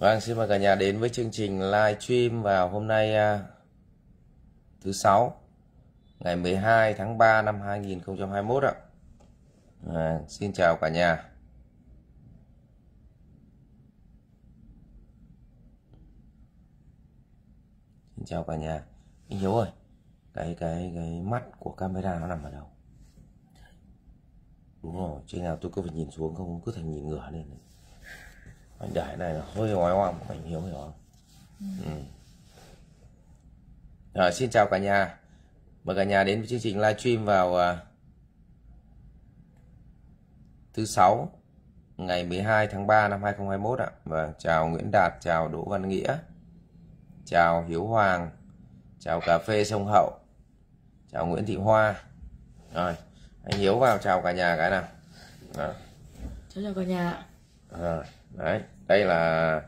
Vâng, xin mời cả nhà đến với chương trình live stream vào hôm nay à, thứ sáu ngày 12 tháng 3 năm 2021 ạ. À, xin chào cả nhà. Xin chào cả nhà. Anh Hiếu ơi, cái cái cái mắt của camera nó nằm ở đâu? Đúng rồi, trên nào tôi cứ phải nhìn xuống không cứ thành nhìn ngửa lên này anh để này là hơi oai hoang của anh hiếu hiểu không ừ. ừ. Rồi, xin chào cả nhà mời cả nhà đến với chương trình livestream vào uh, thứ sáu ngày 12 tháng 3 năm 2021 ạ và vâng, chào Nguyễn Đạt chào Đỗ Văn Nghĩa chào Hiếu Hoàng chào cà phê sông hậu chào Nguyễn Thị Hoa rồi anh Hiếu vào chào cả nhà cái nào Đó. chào chào cả nhà rồi Đấy, đây là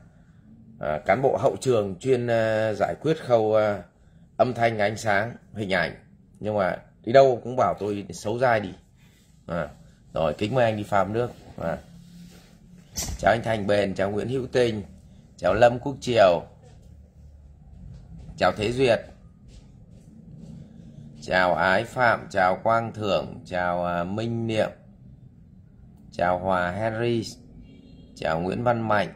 à, cán bộ hậu trường chuyên à, giải quyết khâu à, âm thanh ánh sáng hình ảnh nhưng mà đi đâu cũng bảo tôi xấu dai đi à, rồi kính mời anh đi phàm nước à. chào anh Thành Bền chào Nguyễn Hữu Tình chào Lâm Quốc Triều chào Thế Duyệt chào Ái Phạm chào Quang Thưởng chào à, Minh Niệm chào Hòa henry chào Nguyễn Văn Mạnh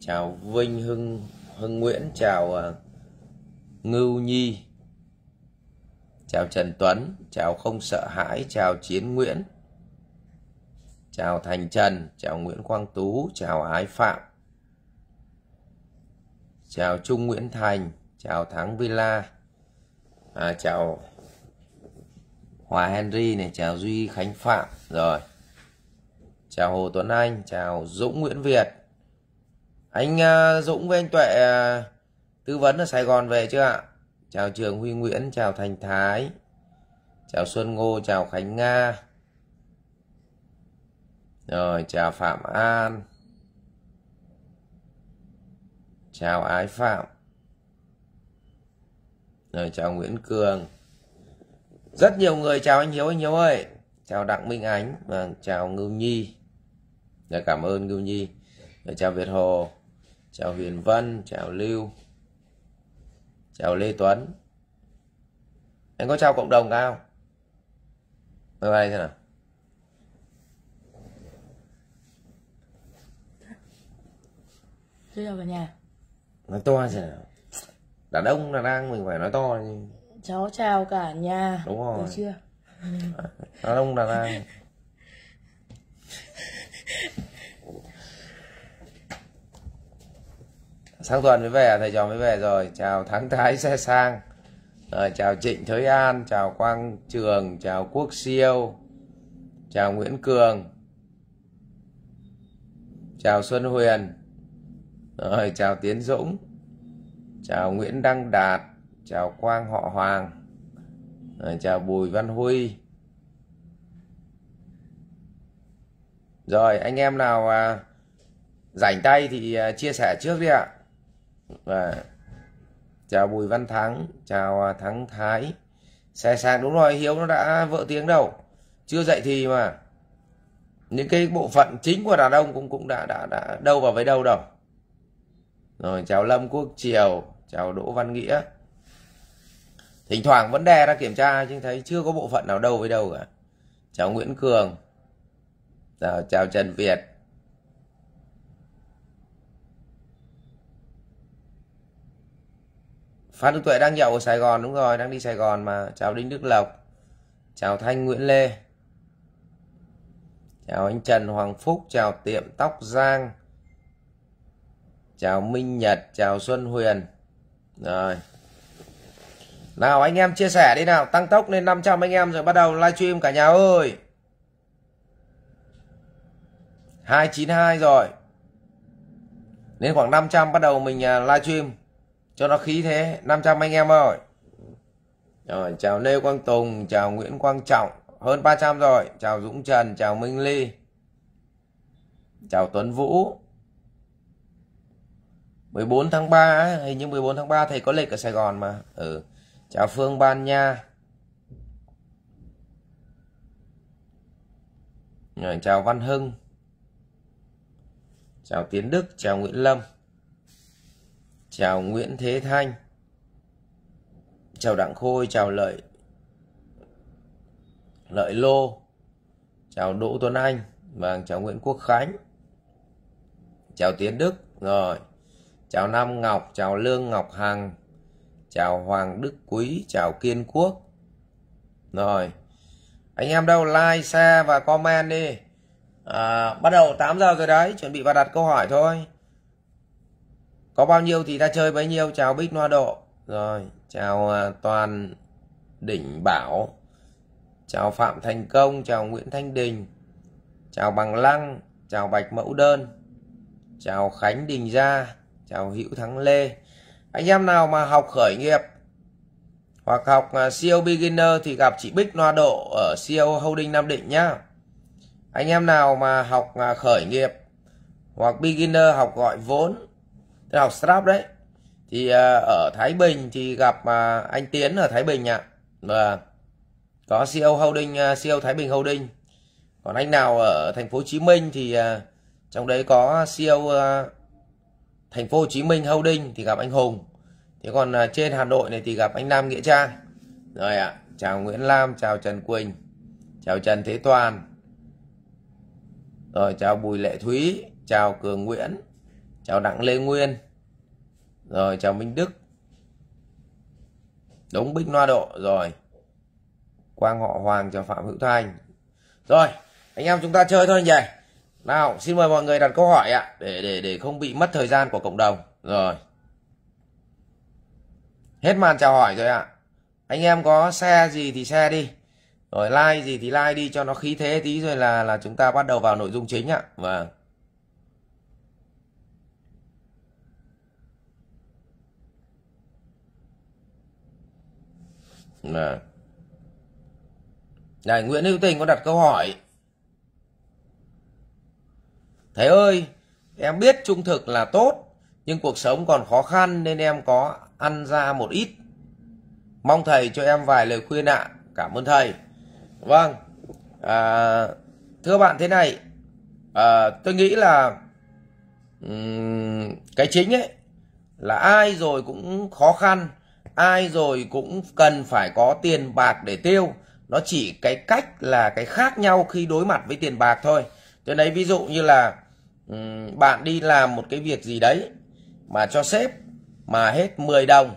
chào Vinh Hưng Hưng Nguyễn chào uh, Ngưu Nhi chào Trần Tuấn chào Không Sợ Hãi chào Chiến Nguyễn chào Thành Trần chào Nguyễn Quang Tú chào Ái Phạm chào Trung Nguyễn Thành chào Thắng Villa à, chào Hòa Henry này chào Duy Khánh Phạm rồi chào Hồ Tuấn Anh, chào Dũng Nguyễn Việt. Anh à, Dũng với anh Tuệ à, tư vấn ở Sài Gòn về chưa ạ? Chào Trường Huy Nguyễn, chào Thành Thái, chào Xuân Ngô, chào Khánh Nga. Rồi, chào Phạm An. Chào Ái Phạm. Rồi, chào Nguyễn Cường. Rất nhiều người chào anh Hiếu, anh Hiếu ơi. Chào Đặng Minh Ánh, và vâng, chào Ngưu Nhi. Dạ, cảm ơn Ngưu Nhi. Dạ, chào Việt Hồ, chào Huyền Văn, chào Lưu, chào Lê Tuấn. Anh có chào cộng đồng cao Bye bye thế nào. Tôi chào cả nhà. Nói to thế nào. Đàn ông là đang mình phải nói to. như Cháu chào cả nhà. Đúng rồi. Được chưa? Đàn ông là đang. sáng Tuần mới về, thầy trò mới về rồi. Chào Thắng Thái xe sang. À, chào Trịnh Thới An, chào Quang Trường, chào Quốc Siêu, chào Nguyễn Cường, chào Xuân Huyền, rồi chào Tiến Dũng, chào Nguyễn Đăng Đạt, chào Quang Họ Hoàng, rồi chào Bùi Văn Huy, rồi anh em nào à, rảnh tay thì à, chia sẻ trước đi ạ à, chào Bùi Văn Thắng chào à, Thắng Thái xe sang đúng rồi Hiếu nó đã vỡ tiếng đâu chưa dậy thì mà những cái bộ phận chính của đàn ông cũng cũng đã đã đã đâu vào với đâu đâu rồi chào Lâm Quốc Triều chào Đỗ Văn Nghĩa thỉnh thoảng vấn đề ra kiểm tra nhưng thấy chưa có bộ phận nào đâu với đâu cả chào Nguyễn Cường rồi, chào Trần Việt. Phan Đức Tuệ đang nhậu ở Sài Gòn đúng rồi, đang đi Sài Gòn mà. Chào Đinh Đức Lộc. Chào Thanh Nguyễn Lê. Chào anh Trần Hoàng Phúc, chào Tiệm Tóc Giang. Chào Minh Nhật, chào Xuân Huyền. Rồi. Nào anh em chia sẻ đi nào, tăng tốc lên 500 anh em rồi bắt đầu livestream cả nhà ơi. 292 rồi Đến khoảng 500 bắt đầu mình à, live stream Cho nó khí thế 500 anh em rồi rồi, chào Lê Quang Tùng, chào Nguyễn Quang Trọng, hơn 300 rồi, chào Dũng Trần, chào Minh Ly, chào Tuấn Vũ. 14 tháng 3, hình như 14 tháng 3 thầy có lịch ở Sài Gòn mà. Ừ. Chào Phương Ban Nha. Rồi, chào Văn Hưng chào Tiến Đức, chào Nguyễn Lâm, chào Nguyễn Thế Thanh, chào Đặng Khôi, chào Lợi Lợi Lô, chào Đỗ Tuấn Anh, và vâng, chào Nguyễn Quốc Khánh, chào Tiến Đức, rồi chào Nam Ngọc, chào Lương Ngọc Hằng, chào Hoàng Đức Quý, chào Kiên Quốc, rồi anh em đâu like, share và comment đi à, bắt đầu 8 giờ rồi đấy chuẩn bị vào đặt câu hỏi thôi có bao nhiêu thì ta chơi bấy nhiêu chào bích noa độ rồi chào à, toàn đỉnh bảo chào phạm thành công chào nguyễn thanh đình chào bằng lăng chào bạch mẫu đơn chào khánh đình gia chào hữu thắng lê anh em nào mà học khởi nghiệp hoặc học CEO à, beginner thì gặp chị Bích Loa Độ ở CEO Holding Nam Định nhá anh em nào mà học à, khởi nghiệp hoặc beginner học gọi vốn tức học startup đấy thì à, ở Thái Bình thì gặp à, anh Tiến ở Thái Bình ạ và có CEO Holding CEO Thái Bình Holding còn anh nào ở thành phố Hồ Chí Minh thì trong đấy có CEO thành phố Hồ Chí Minh Holding thì gặp anh Hùng thế còn trên Hà Nội này thì gặp anh Nam Nghĩa Trang rồi ạ chào Nguyễn Lam chào Trần Quỳnh chào Trần Thế Toàn rồi chào Bùi Lệ Thúy chào Cường Nguyễn chào Đặng Lê Nguyên rồi chào Minh Đức Đống Bích Loa Độ rồi Quang Họ Hoàng chào Phạm Hữu Thanh rồi anh em chúng ta chơi thôi nhỉ nào xin mời mọi người đặt câu hỏi ạ để để để không bị mất thời gian của cộng đồng rồi hết màn chào hỏi rồi ạ anh em có xe gì thì xe đi rồi like gì thì like đi cho nó khí thế tí rồi là là chúng ta bắt đầu vào nội dung chính ạ và vâng. vâng. Này Nguyễn Hữu Tình có đặt câu hỏi. Thầy ơi, em biết trung thực là tốt, nhưng cuộc sống còn khó khăn nên em có ăn ra một ít. Mong thầy cho em vài lời khuyên ạ. À. Cảm ơn thầy vâng à, thưa bạn thế này à, tôi nghĩ là um, cái chính ấy là ai rồi cũng khó khăn ai rồi cũng cần phải có tiền bạc để tiêu nó chỉ cái cách là cái khác nhau khi đối mặt với tiền bạc thôi tôi lấy ví dụ như là um, bạn đi làm một cái việc gì đấy mà cho sếp mà hết 10 đồng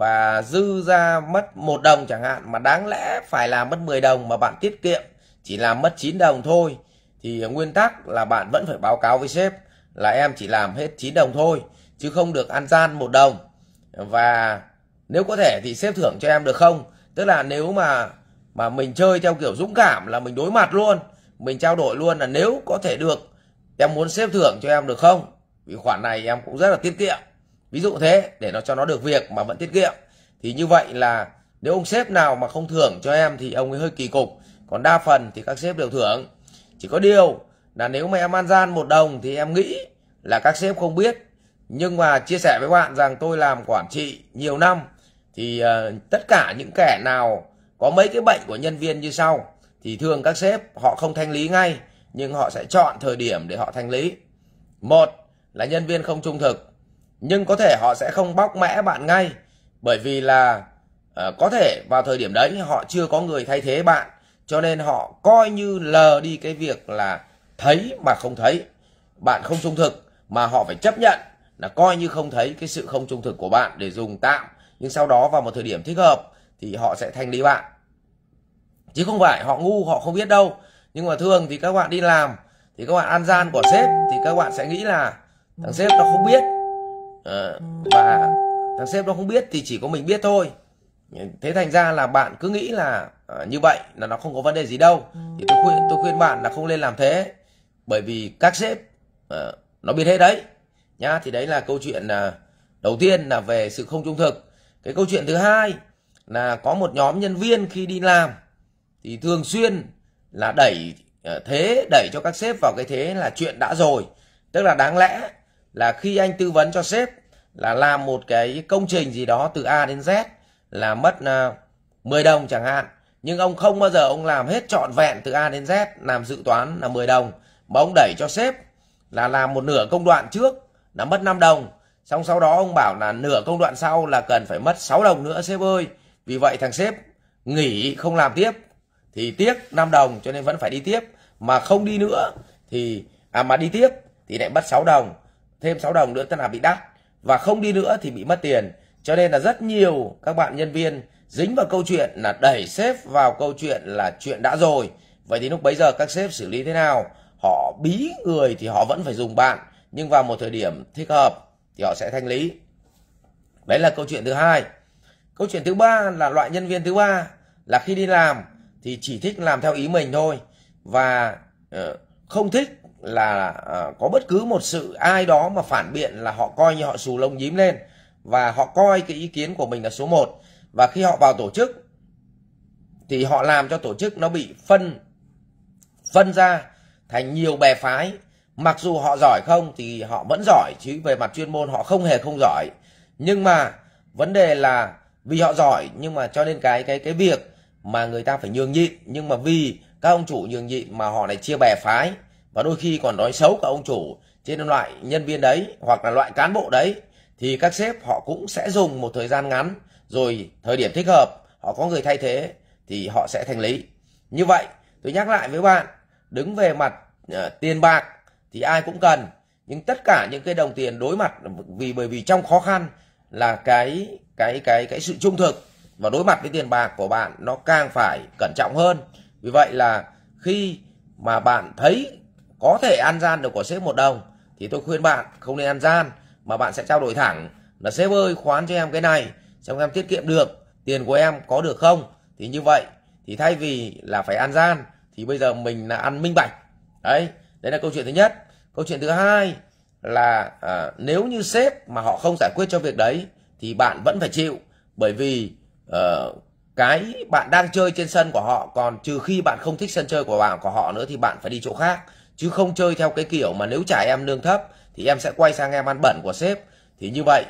và dư ra mất một đồng chẳng hạn mà đáng lẽ phải là mất 10 đồng mà bạn tiết kiệm chỉ làm mất 9 đồng thôi thì nguyên tắc là bạn vẫn phải báo cáo với sếp là em chỉ làm hết 9 đồng thôi chứ không được ăn gian một đồng và nếu có thể thì sếp thưởng cho em được không tức là nếu mà mà mình chơi theo kiểu dũng cảm là mình đối mặt luôn mình trao đổi luôn là nếu có thể được em muốn sếp thưởng cho em được không vì khoản này em cũng rất là tiết kiệm ví dụ thế để nó cho nó được việc mà vẫn tiết kiệm thì như vậy là nếu ông sếp nào mà không thưởng cho em thì ông ấy hơi kỳ cục còn đa phần thì các sếp đều thưởng chỉ có điều là nếu mà em ăn gian một đồng thì em nghĩ là các sếp không biết nhưng mà chia sẻ với bạn rằng tôi làm quản trị nhiều năm thì uh, tất cả những kẻ nào có mấy cái bệnh của nhân viên như sau thì thường các sếp họ không thanh lý ngay nhưng họ sẽ chọn thời điểm để họ thanh lý một là nhân viên không trung thực nhưng có thể họ sẽ không bóc mẽ bạn ngay bởi vì là uh, có thể vào thời điểm đấy họ chưa có người thay thế bạn cho nên họ coi như lờ đi cái việc là thấy mà không thấy bạn không trung thực mà họ phải chấp nhận là coi như không thấy cái sự không trung thực của bạn để dùng tạm nhưng sau đó vào một thời điểm thích hợp thì họ sẽ thanh lý bạn chứ không phải họ ngu họ không biết đâu nhưng mà thường thì các bạn đi làm thì các bạn ăn gian của sếp thì các bạn sẽ nghĩ là thằng sếp nó không biết Ờ, và thằng sếp nó không biết thì chỉ có mình biết thôi thế thành ra là bạn cứ nghĩ là à, như vậy là nó không có vấn đề gì đâu thì tôi khuyên tôi khuyên bạn là không nên làm thế bởi vì các sếp à, nó biết hết đấy nhá thì đấy là câu chuyện à, đầu tiên là về sự không trung thực cái câu chuyện thứ hai là có một nhóm nhân viên khi đi làm thì thường xuyên là đẩy thế đẩy cho các sếp vào cái thế là chuyện đã rồi tức là đáng lẽ là khi anh tư vấn cho sếp là làm một cái công trình gì đó từ A đến Z là mất uh, à, 10 đồng chẳng hạn nhưng ông không bao giờ ông làm hết trọn vẹn từ A đến Z làm dự toán là 10 đồng mà ông đẩy cho sếp là làm một nửa công đoạn trước là mất 5 đồng xong sau đó ông bảo là nửa công đoạn sau là cần phải mất 6 đồng nữa sếp ơi vì vậy thằng sếp nghỉ không làm tiếp thì tiếc 5 đồng cho nên vẫn phải đi tiếp mà không đi nữa thì à mà đi tiếp thì lại mất 6 đồng thêm 6 đồng nữa tức là bị đắt và không đi nữa thì bị mất tiền cho nên là rất nhiều các bạn nhân viên dính vào câu chuyện là đẩy sếp vào câu chuyện là chuyện đã rồi vậy thì lúc bấy giờ các sếp xử lý thế nào họ bí người thì họ vẫn phải dùng bạn nhưng vào một thời điểm thích hợp thì họ sẽ thanh lý đấy là câu chuyện thứ hai câu chuyện thứ ba là loại nhân viên thứ ba là khi đi làm thì chỉ thích làm theo ý mình thôi và ờ, không thích là uh, có bất cứ một sự ai đó mà phản biện là họ coi như họ xù lông nhím lên và họ coi cái ý kiến của mình là số 1 và khi họ vào tổ chức thì họ làm cho tổ chức nó bị phân phân ra thành nhiều bè phái mặc dù họ giỏi không thì họ vẫn giỏi chứ về mặt chuyên môn họ không hề không giỏi nhưng mà vấn đề là vì họ giỏi nhưng mà cho nên cái cái cái việc mà người ta phải nhường nhịn nhưng mà vì các ông chủ nhường nhịn mà họ lại chia bè phái và đôi khi còn nói xấu cả ông chủ trên loại nhân viên đấy hoặc là loại cán bộ đấy thì các sếp họ cũng sẽ dùng một thời gian ngắn rồi thời điểm thích hợp họ có người thay thế thì họ sẽ thành lý như vậy tôi nhắc lại với bạn đứng về mặt uh, tiền bạc thì ai cũng cần nhưng tất cả những cái đồng tiền đối mặt vì bởi vì trong khó khăn là cái cái cái cái sự trung thực và đối mặt với tiền bạc của bạn nó càng phải cẩn trọng hơn vì vậy là khi mà bạn thấy có thể ăn gian được của sếp một đồng thì tôi khuyên bạn không nên ăn gian mà bạn sẽ trao đổi thẳng là sếp ơi khoán cho em cái này xem em tiết kiệm được tiền của em có được không thì như vậy thì thay vì là phải ăn gian thì bây giờ mình là ăn minh bạch đấy đấy là câu chuyện thứ nhất câu chuyện thứ hai là à, nếu như sếp mà họ không giải quyết cho việc đấy thì bạn vẫn phải chịu bởi vì uh, cái bạn đang chơi trên sân của họ còn trừ khi bạn không thích sân chơi của bạn của họ nữa thì bạn phải đi chỗ khác chứ không chơi theo cái kiểu mà nếu trả em lương thấp thì em sẽ quay sang em ăn bẩn của sếp thì như vậy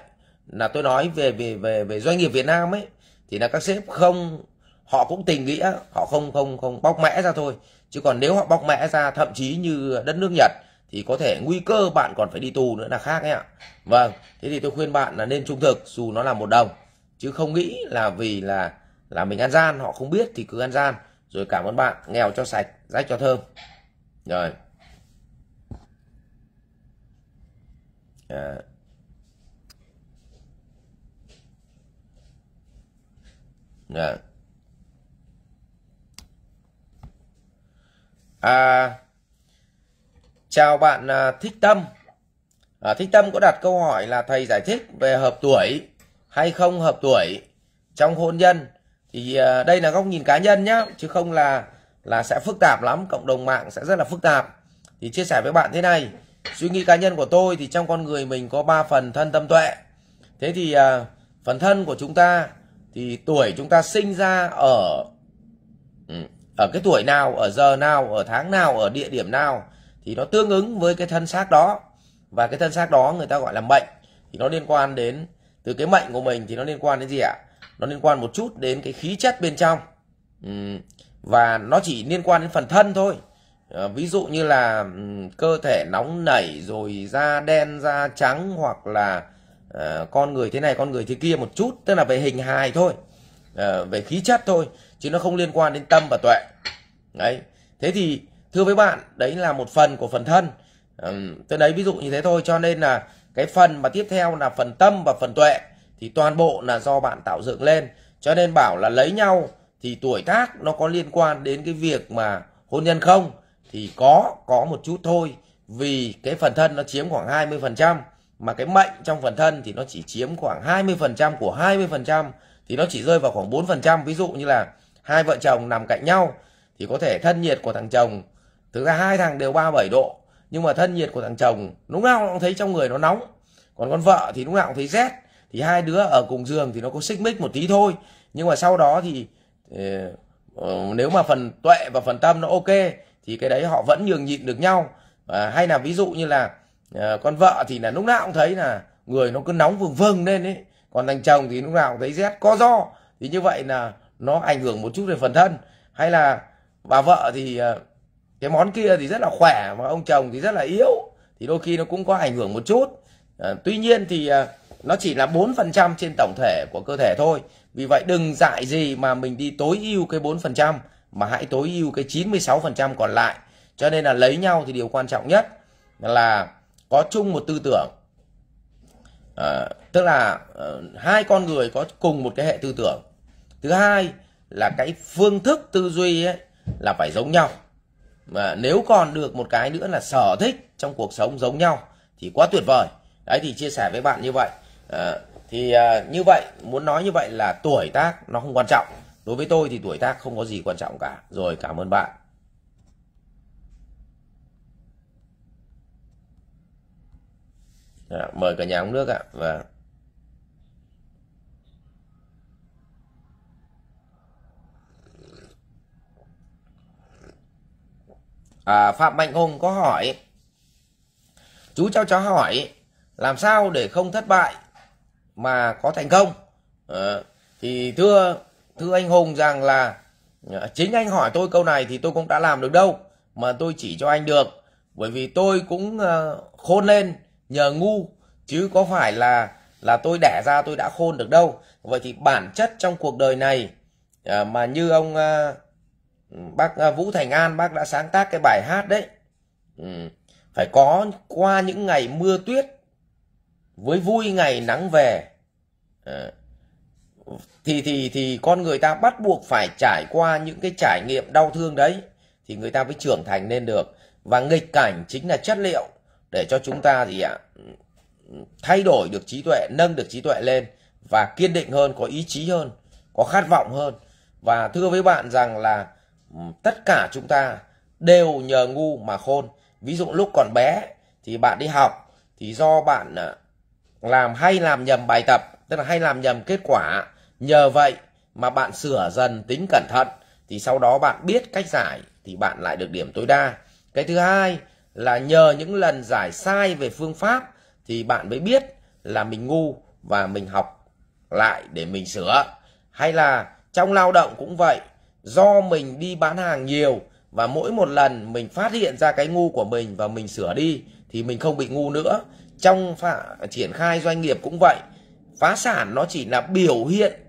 là tôi nói về về về về doanh nghiệp Việt Nam ấy thì là các sếp không họ cũng tình nghĩa họ không không không bóc mẽ ra thôi chứ còn nếu họ bóc mẽ ra thậm chí như đất nước Nhật thì có thể nguy cơ bạn còn phải đi tù nữa là khác ấy ạ vâng thế thì tôi khuyên bạn là nên trung thực dù nó là một đồng chứ không nghĩ là vì là là mình ăn gian họ không biết thì cứ ăn gian rồi cảm ơn bạn nghèo cho sạch rách cho thơm rồi à, à, à, chào bạn à, thích tâm à, thích tâm có đặt câu hỏi là thầy giải thích về hợp tuổi hay không hợp tuổi trong hôn nhân thì à, đây là góc nhìn cá nhân nhá chứ không là là sẽ phức tạp lắm cộng đồng mạng sẽ rất là phức tạp thì chia sẻ với bạn thế này suy nghĩ cá nhân của tôi thì trong con người mình có ba phần thân tâm tuệ thế thì à, phần thân của chúng ta thì tuổi chúng ta sinh ra ở ừ, ở cái tuổi nào ở giờ nào ở tháng nào ở địa điểm nào thì nó tương ứng với cái thân xác đó và cái thân xác đó người ta gọi là mệnh thì nó liên quan đến từ cái mệnh của mình thì nó liên quan đến gì ạ nó liên quan một chút đến cái khí chất bên trong ừ, và nó chỉ liên quan đến phần thân thôi Ờ, ví dụ như là cơ thể nóng nảy rồi da đen da trắng hoặc là ờ, con người thế này con người thế kia một chút tức là về hình hài thôi ờ, về khí chất thôi chứ nó không liên quan đến tâm và tuệ đấy thế thì thưa với bạn đấy là một phần của phần thân à, tôi đấy ví dụ như thế thôi cho nên là cái phần mà tiếp theo là phần tâm và phần tuệ thì toàn bộ là do bạn tạo dựng lên cho nên bảo là lấy nhau thì tuổi tác nó có liên quan đến cái việc mà hôn nhân không thì có có một chút thôi vì cái phần thân nó chiếm khoảng 20% mà cái mệnh trong phần thân thì nó chỉ chiếm khoảng 20% của 20% thì nó chỉ rơi vào khoảng 4% ví dụ như là hai vợ chồng nằm cạnh nhau thì có thể thân nhiệt của thằng chồng thực ra hai thằng đều 37 độ nhưng mà thân nhiệt của thằng chồng lúc nào cũng thấy trong người nó nóng còn con vợ thì lúc nào cũng thấy rét thì hai đứa ở cùng giường thì nó có xích mích một tí thôi nhưng mà sau đó thì ờ, ờ, nếu mà phần tuệ và phần tâm nó ok thì cái đấy họ vẫn nhường nhịn được nhau à, hay là ví dụ như là à, con vợ thì là lúc nào cũng thấy là người nó cứ nóng vừng vừng lên ấy còn thằng chồng thì lúc nào cũng thấy rét có do thì như vậy là nó ảnh hưởng một chút về phần thân hay là bà vợ thì à, cái món kia thì rất là khỏe mà ông chồng thì rất là yếu thì đôi khi nó cũng có ảnh hưởng một chút à, tuy nhiên thì à, nó chỉ là 4% trên tổng thể của cơ thể thôi vì vậy đừng dại gì mà mình đi tối ưu cái 4% mà hãy tối ưu cái 96% còn lại. Cho nên là lấy nhau thì điều quan trọng nhất là có chung một tư tưởng. À, tức là uh, hai con người có cùng một cái hệ tư tưởng. Thứ hai là cái phương thức tư duy ấy là phải giống nhau. Mà nếu còn được một cái nữa là sở thích trong cuộc sống giống nhau thì quá tuyệt vời. Đấy thì chia sẻ với bạn như vậy. À, thì à, như vậy muốn nói như vậy là tuổi tác nó không quan trọng đối với tôi thì tuổi tác không có gì quan trọng cả rồi cảm ơn bạn à, mời cả nhà uống nước ạ và vâng. à, phạm mạnh hùng có hỏi chú cho cháu hỏi làm sao để không thất bại mà có thành công à, thì thưa thưa anh Hùng rằng là à, chính anh hỏi tôi câu này thì tôi cũng đã làm được đâu mà tôi chỉ cho anh được bởi vì tôi cũng à, khôn lên nhờ ngu chứ có phải là là tôi đẻ ra tôi đã khôn được đâu vậy thì bản chất trong cuộc đời này à, mà như ông bác Vũ Thành An bác đã sáng tác cái bài hát đấy ừ, phải có qua những ngày mưa tuyết với vui ngày nắng về thì thì thì con người ta bắt buộc phải trải qua những cái trải nghiệm đau thương đấy thì người ta mới trưởng thành lên được và nghịch cảnh chính là chất liệu để cho chúng ta gì ạ thay đổi được trí tuệ nâng được trí tuệ lên và kiên định hơn có ý chí hơn có khát vọng hơn và thưa với bạn rằng là tất cả chúng ta đều nhờ ngu mà khôn ví dụ lúc còn bé thì bạn đi học thì do bạn à, làm hay làm nhầm bài tập tức là hay làm nhầm kết quả Nhờ vậy mà bạn sửa dần tính cẩn thận thì sau đó bạn biết cách giải thì bạn lại được điểm tối đa. Cái thứ hai là nhờ những lần giải sai về phương pháp thì bạn mới biết là mình ngu và mình học lại để mình sửa. Hay là trong lao động cũng vậy, do mình đi bán hàng nhiều và mỗi một lần mình phát hiện ra cái ngu của mình và mình sửa đi thì mình không bị ngu nữa. Trong phả, triển khai doanh nghiệp cũng vậy, phá sản nó chỉ là biểu hiện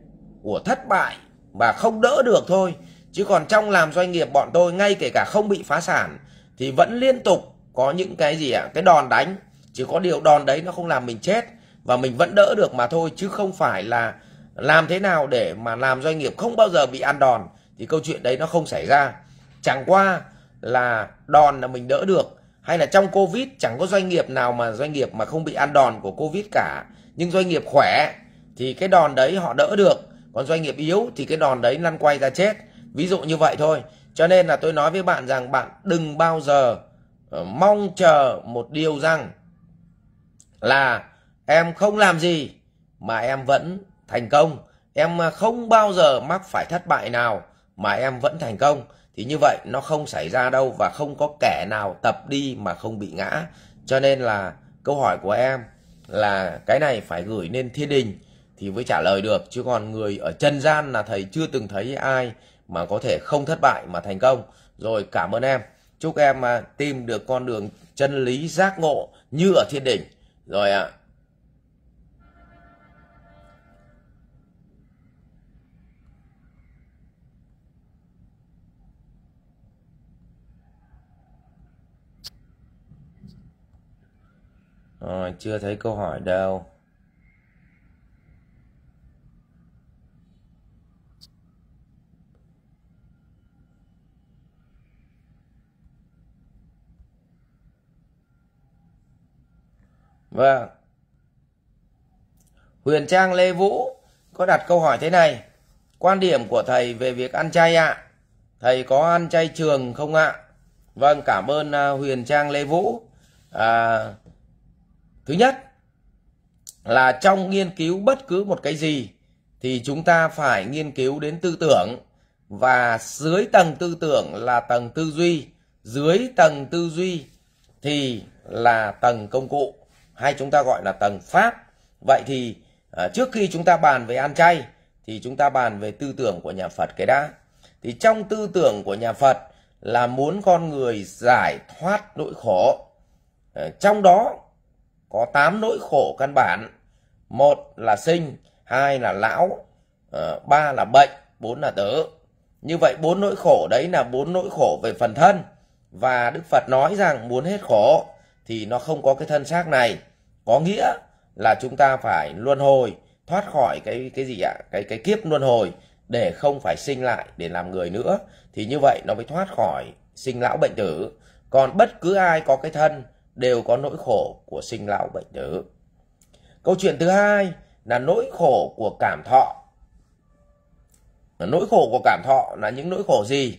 của thất bại và không đỡ được thôi chứ còn trong làm doanh nghiệp bọn tôi ngay kể cả không bị phá sản thì vẫn liên tục có những cái gì ạ cái đòn đánh chỉ có điều đòn đấy nó không làm mình chết và mình vẫn đỡ được mà thôi chứ không phải là làm thế nào để mà làm doanh nghiệp không bao giờ bị ăn đòn thì câu chuyện đấy nó không xảy ra chẳng qua là đòn là mình đỡ được hay là trong covid chẳng có doanh nghiệp nào mà doanh nghiệp mà không bị ăn đòn của covid cả nhưng doanh nghiệp khỏe thì cái đòn đấy họ đỡ được còn doanh nghiệp yếu thì cái đòn đấy lăn quay ra chết ví dụ như vậy thôi cho nên là tôi nói với bạn rằng bạn đừng bao giờ ờ, mong chờ một điều rằng là em không làm gì mà em vẫn thành công em ờ, không bao giờ mắc phải thất bại nào mà em vẫn thành công thì như vậy nó không xảy ra đâu và không có kẻ nào tập đi mà không bị ngã cho nên là câu hỏi của em là cái này phải gửi lên thiên đình thì mới trả lời được chứ còn người ở chân gian là thầy chưa từng thấy ai mà có thể không thất bại mà thành công rồi cảm ơn em chúc em à, tìm được con đường chân lý giác ngộ như ở thiên đỉnh rồi ạ à. Rồi, chưa thấy câu hỏi đâu Vâng. Huyền Trang Lê Vũ có đặt câu hỏi thế này. Quan điểm của thầy về việc ăn chay ạ. À? Thầy có ăn chay trường không ạ? À? Vâng, cảm ơn à, Huyền Trang Lê Vũ. À, thứ nhất là trong nghiên cứu bất cứ một cái gì thì chúng ta phải nghiên cứu đến tư tưởng và dưới tầng tư tưởng là tầng tư duy, dưới tầng tư duy thì là tầng công cụ hay chúng ta gọi là tầng pháp vậy thì à, trước khi chúng ta bàn về ăn chay thì chúng ta bàn về tư tưởng của nhà phật cái đã thì trong tư tưởng của nhà phật là muốn con người giải thoát nỗi khổ ờ, trong đó có 8 nỗi khổ căn bản một là sinh hai là lão ờ, ba là bệnh bốn là tử như vậy bốn nỗi khổ đấy là bốn nỗi khổ về phần thân và đức phật nói rằng muốn hết khổ thì nó không có cái thân xác này có nghĩa là chúng ta phải luân hồi thoát khỏi cái cái gì ạ cái cái kiếp luân hồi để không phải sinh lại để làm người nữa thì như vậy nó mới thoát khỏi sinh lão bệnh tử còn bất cứ ai có cái thân đều có nỗi khổ của sinh lão bệnh tử câu chuyện thứ hai là nỗi khổ của cảm thọ nỗi khổ của cảm thọ là những nỗi khổ gì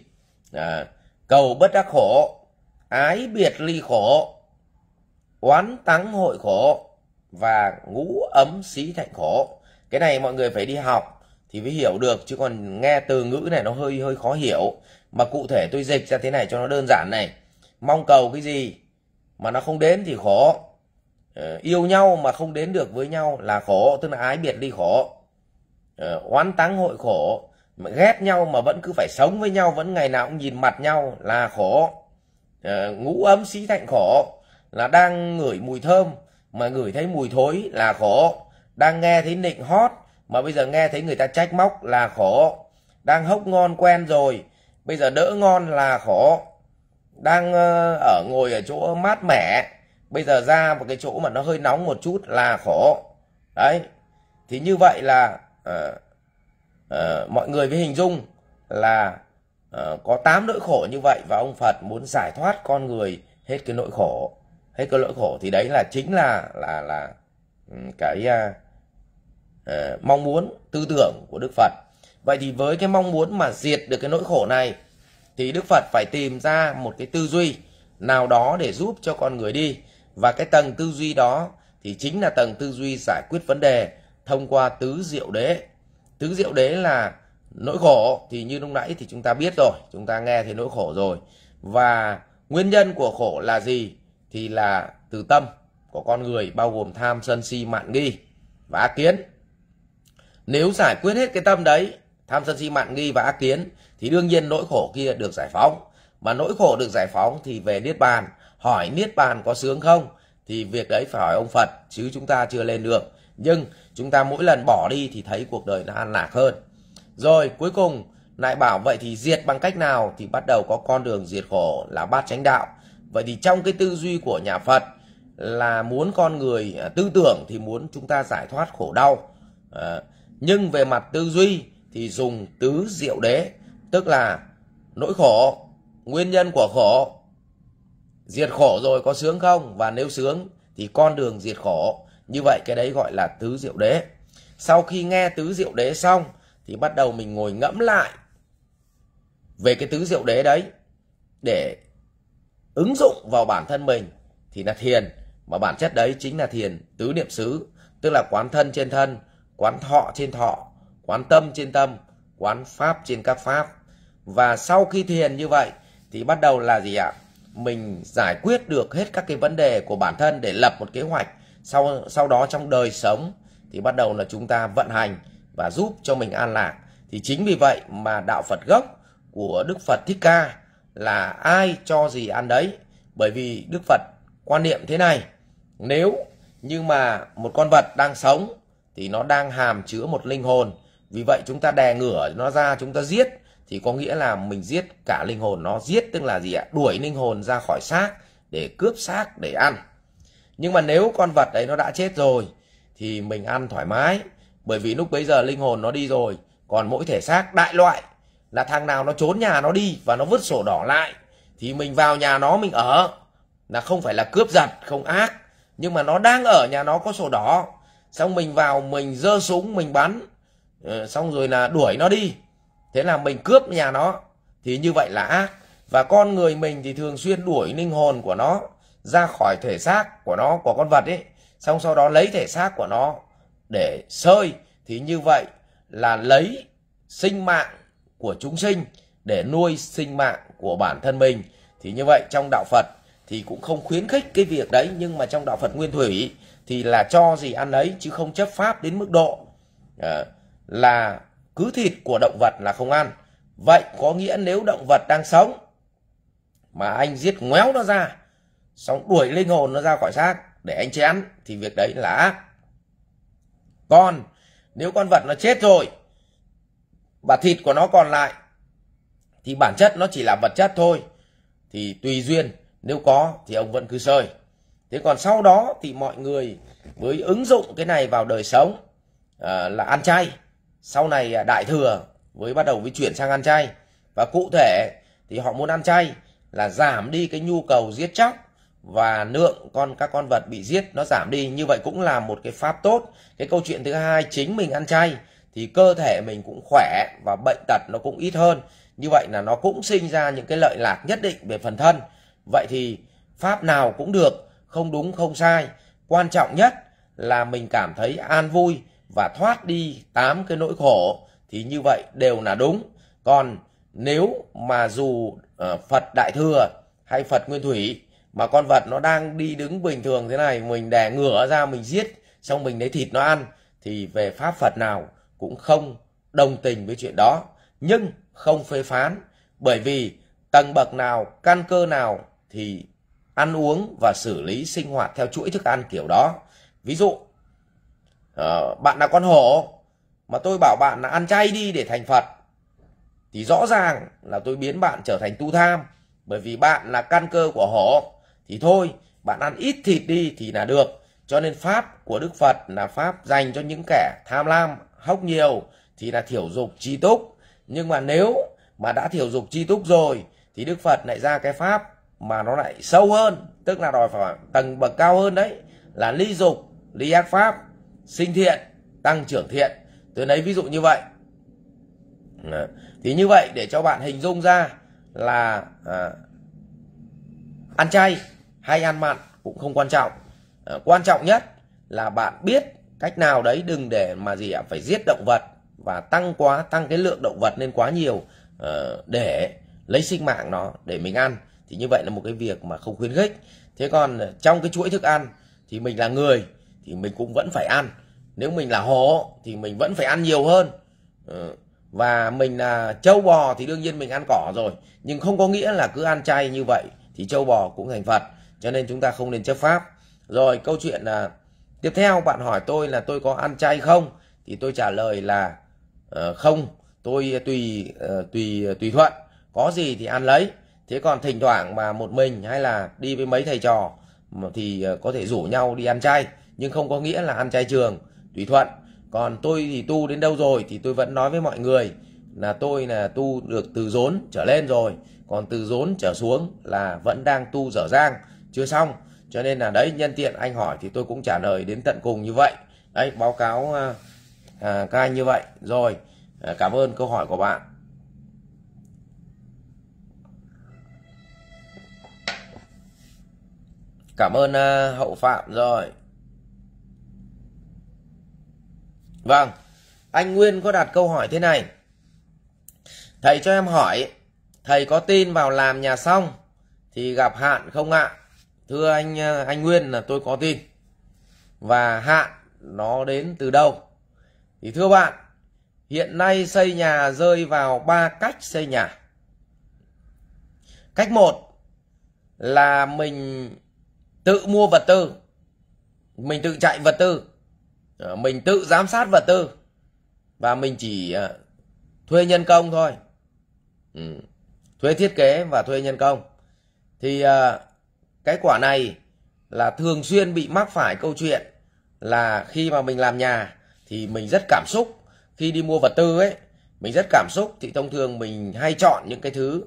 à, cầu bất đắc khổ ái biệt ly khổ oán tắng hội khổ và ngũ ấm xí thạnh khổ cái này mọi người phải đi học thì mới hiểu được chứ còn nghe từ ngữ này nó hơi hơi khó hiểu mà cụ thể tôi dịch ra thế này cho nó đơn giản này mong cầu cái gì mà nó không đến thì khổ ờ, yêu nhau mà không đến được với nhau là khổ tức là ái biệt ly khổ ờ, oán táng hội khổ mà ghét nhau mà vẫn cứ phải sống với nhau vẫn ngày nào cũng nhìn mặt nhau là khổ ờ, ngũ ấm xí thạnh khổ là đang ngửi mùi thơm mà ngửi thấy mùi thối là khổ đang nghe thấy nịnh hót mà bây giờ nghe thấy người ta trách móc là khổ đang hốc ngon quen rồi bây giờ đỡ ngon là khổ đang ờ, ở ngồi ở chỗ mát mẻ bây giờ ra một cái chỗ mà nó hơi nóng một chút là khổ đấy thì như vậy là uh, uh, mọi người với hình dung là uh, có tám nỗi khổ như vậy và ông Phật muốn giải thoát con người hết cái nỗi khổ hay có nỗi khổ thì đấy là chính là là là ừ, cái à, ờ, mong muốn tư tưởng của Đức Phật. Vậy thì với cái mong muốn mà diệt được cái nỗi khổ này thì Đức Phật phải tìm ra một cái tư duy nào đó để giúp cho con người đi và cái tầng tư duy đó thì chính là tầng tư duy giải quyết vấn đề thông qua tứ diệu đế. Tứ diệu đế là nỗi khổ thì như lúc nãy thì chúng ta biết rồi, chúng ta nghe thấy nỗi khổ rồi. Và nguyên nhân của khổ là gì? thì là từ tâm của con người bao gồm tham sân si mạn nghi và ác kiến nếu giải quyết hết cái tâm đấy tham sân si mạn nghi và ác kiến thì đương nhiên nỗi khổ kia được giải phóng mà nỗi khổ được giải phóng thì về niết bàn hỏi niết bàn có sướng không thì việc đấy phải hỏi ông phật chứ chúng ta chưa lên được nhưng chúng ta mỗi lần bỏ đi thì thấy cuộc đời nó an lạc hơn rồi cuối cùng lại bảo vậy thì diệt bằng cách nào thì bắt đầu có con đường diệt khổ là bát chánh đạo Vậy thì trong cái tư duy của nhà Phật là muốn con người à, tư tưởng thì muốn chúng ta giải thoát khổ đau. À, nhưng về mặt tư duy thì dùng tứ diệu đế, tức là nỗi khổ, nguyên nhân của khổ, diệt khổ rồi có sướng không? Và nếu sướng thì con đường diệt khổ. Như vậy cái đấy gọi là tứ diệu đế. Sau khi nghe tứ diệu đế xong thì bắt đầu mình ngồi ngẫm lại về cái tứ diệu đế đấy để ứng dụng vào bản thân mình thì là thiền mà bản chất đấy chính là thiền tứ niệm xứ tức là quán thân trên thân quán thọ trên thọ quán tâm trên tâm quán pháp trên các pháp và sau khi thiền như vậy thì bắt đầu là gì ạ mình giải quyết được hết các cái vấn đề của bản thân để lập một kế hoạch sau sau đó trong đời sống thì bắt đầu là chúng ta vận hành và giúp cho mình an lạc thì chính vì vậy mà đạo Phật gốc của Đức Phật Thích Ca là ai cho gì ăn đấy bởi vì đức phật quan niệm thế này nếu như mà một con vật đang sống thì nó đang hàm chứa một linh hồn vì vậy chúng ta đè ngửa nó ra chúng ta giết thì có nghĩa là mình giết cả linh hồn nó giết tức là gì ạ đuổi linh hồn ra khỏi xác để cướp xác để ăn nhưng mà nếu con vật đấy nó đã chết rồi thì mình ăn thoải mái bởi vì lúc bấy giờ linh hồn nó đi rồi còn mỗi thể xác đại loại là thằng nào nó trốn nhà nó đi và nó vứt sổ đỏ lại thì mình vào nhà nó mình ở là không phải là cướp giật không ác nhưng mà nó đang ở nhà nó có sổ đỏ xong mình vào mình giơ súng mình bắn ờ, xong rồi là đuổi nó đi thế là mình cướp nhà nó thì như vậy là ác và con người mình thì thường xuyên đuổi linh hồn của nó ra khỏi thể xác của nó của con vật ấy xong sau đó lấy thể xác của nó để sơi thì như vậy là lấy sinh mạng của chúng sinh để nuôi sinh mạng của bản thân mình thì như vậy trong đạo Phật thì cũng không khuyến khích cái việc đấy nhưng mà trong đạo Phật nguyên thủy thì là cho gì ăn ấy chứ không chấp pháp đến mức độ à, là cứ thịt của động vật là không ăn vậy có nghĩa nếu động vật đang sống mà anh giết ngoéo nó ra xong đuổi linh hồn nó ra khỏi xác để anh chén thì việc đấy là ác còn nếu con vật nó chết rồi và thịt của nó còn lại thì bản chất nó chỉ là vật chất thôi thì tùy duyên nếu có thì ông vẫn cứ sơi thế còn sau đó thì mọi người mới ứng dụng cái này vào đời sống à, là ăn chay sau này à, đại thừa mới bắt đầu mới chuyển sang ăn chay và cụ thể thì họ muốn ăn chay là giảm đi cái nhu cầu giết chóc và lượng con các con vật bị giết nó giảm đi như vậy cũng là một cái pháp tốt cái câu chuyện thứ hai chính mình ăn chay thì cơ thể mình cũng khỏe và bệnh tật nó cũng ít hơn như vậy là nó cũng sinh ra những cái lợi lạc nhất định về phần thân vậy thì pháp nào cũng được không đúng không sai quan trọng nhất là mình cảm thấy an vui và thoát đi tám cái nỗi khổ thì như vậy đều là đúng còn nếu mà dù ờ, phật đại thừa hay phật nguyên thủy mà con vật nó đang đi đứng bình thường thế này mình đè ngửa ra mình giết xong mình lấy thịt nó ăn thì về pháp phật nào cũng không đồng tình với chuyện đó, nhưng không phê phán, bởi vì tầng bậc nào, căn cơ nào thì ăn uống và xử lý sinh hoạt theo chuỗi thức ăn kiểu đó. Ví dụ, ờ, bạn là con hổ, mà tôi bảo bạn là ăn chay đi để thành Phật, thì rõ ràng là tôi biến bạn trở thành tu tham, bởi vì bạn là căn cơ của hổ, thì thôi, bạn ăn ít thịt đi thì là được. Cho nên Pháp của Đức Phật là Pháp dành cho những kẻ tham lam, hốc nhiều thì là thiểu dục chi túc nhưng mà nếu mà đã thiểu dục chi túc rồi thì đức phật lại ra cái pháp mà nó lại sâu hơn tức là đòi phải tầng bậc cao hơn đấy là ly dục ly ác pháp sinh thiện tăng trưởng thiện tôi lấy ví dụ như vậy ờ, thì như vậy để cho bạn hình dung ra là à, ăn chay hay ăn mặn cũng không quan trọng à, quan trọng nhất là bạn biết cách nào đấy đừng để mà gì ạ phải giết động vật và tăng quá tăng cái lượng động vật lên quá nhiều ờ, để lấy sinh mạng nó để mình ăn thì như vậy là một cái việc mà không khuyến khích thế còn trong cái chuỗi thức ăn thì mình là người thì mình cũng vẫn phải ăn nếu mình là hổ thì mình vẫn phải ăn nhiều hơn ờ, và mình là trâu bò thì đương nhiên mình ăn cỏ rồi nhưng không có nghĩa là cứ ăn chay như vậy thì trâu bò cũng thành phật cho nên chúng ta không nên chấp pháp rồi câu chuyện là tiếp theo bạn hỏi tôi là tôi có ăn chay không thì tôi trả lời là uh, không tôi ờ, tùy uh, tùy tùy thuận có gì thì ăn lấy thế còn thỉnh thoảng mà một mình hay là đi với mấy thầy trò thì có thể rủ nhau đi ăn chay nhưng không có nghĩa là ăn chay trường tùy thuận còn tôi thì tu đến đâu rồi thì tôi vẫn nói với mọi người là tôi là tu được từ rốn trở lên rồi còn từ rốn trở xuống là vẫn đang tu dở dang chưa xong cho nên là đấy nhân tiện anh hỏi thì tôi cũng trả lời đến tận cùng như vậy đấy báo cáo à, à, các anh như vậy rồi à, cảm ơn câu hỏi của bạn cảm ơn à, hậu phạm rồi vâng anh nguyên có đặt câu hỏi thế này thầy cho em hỏi thầy có tin vào làm nhà xong thì gặp hạn không ạ à? thưa anh ờ, anh Nguyên là tôi có tin và hạn nó đến từ đâu thì thưa bạn hiện nay xây nhà rơi vào ba cách xây nhà cách một là mình tự mua vật tư mình tự chạy vật tư ờ, mình tự giám sát vật tư và mình chỉ ờ, thuê nhân công thôi ừ, thuê thiết kế và thuê nhân công thì cái quả này là thường xuyên bị mắc phải câu chuyện là khi mà mình làm nhà thì mình rất cảm xúc khi đi mua vật tư ấy mình rất cảm xúc thì thông thường mình hay chọn những cái thứ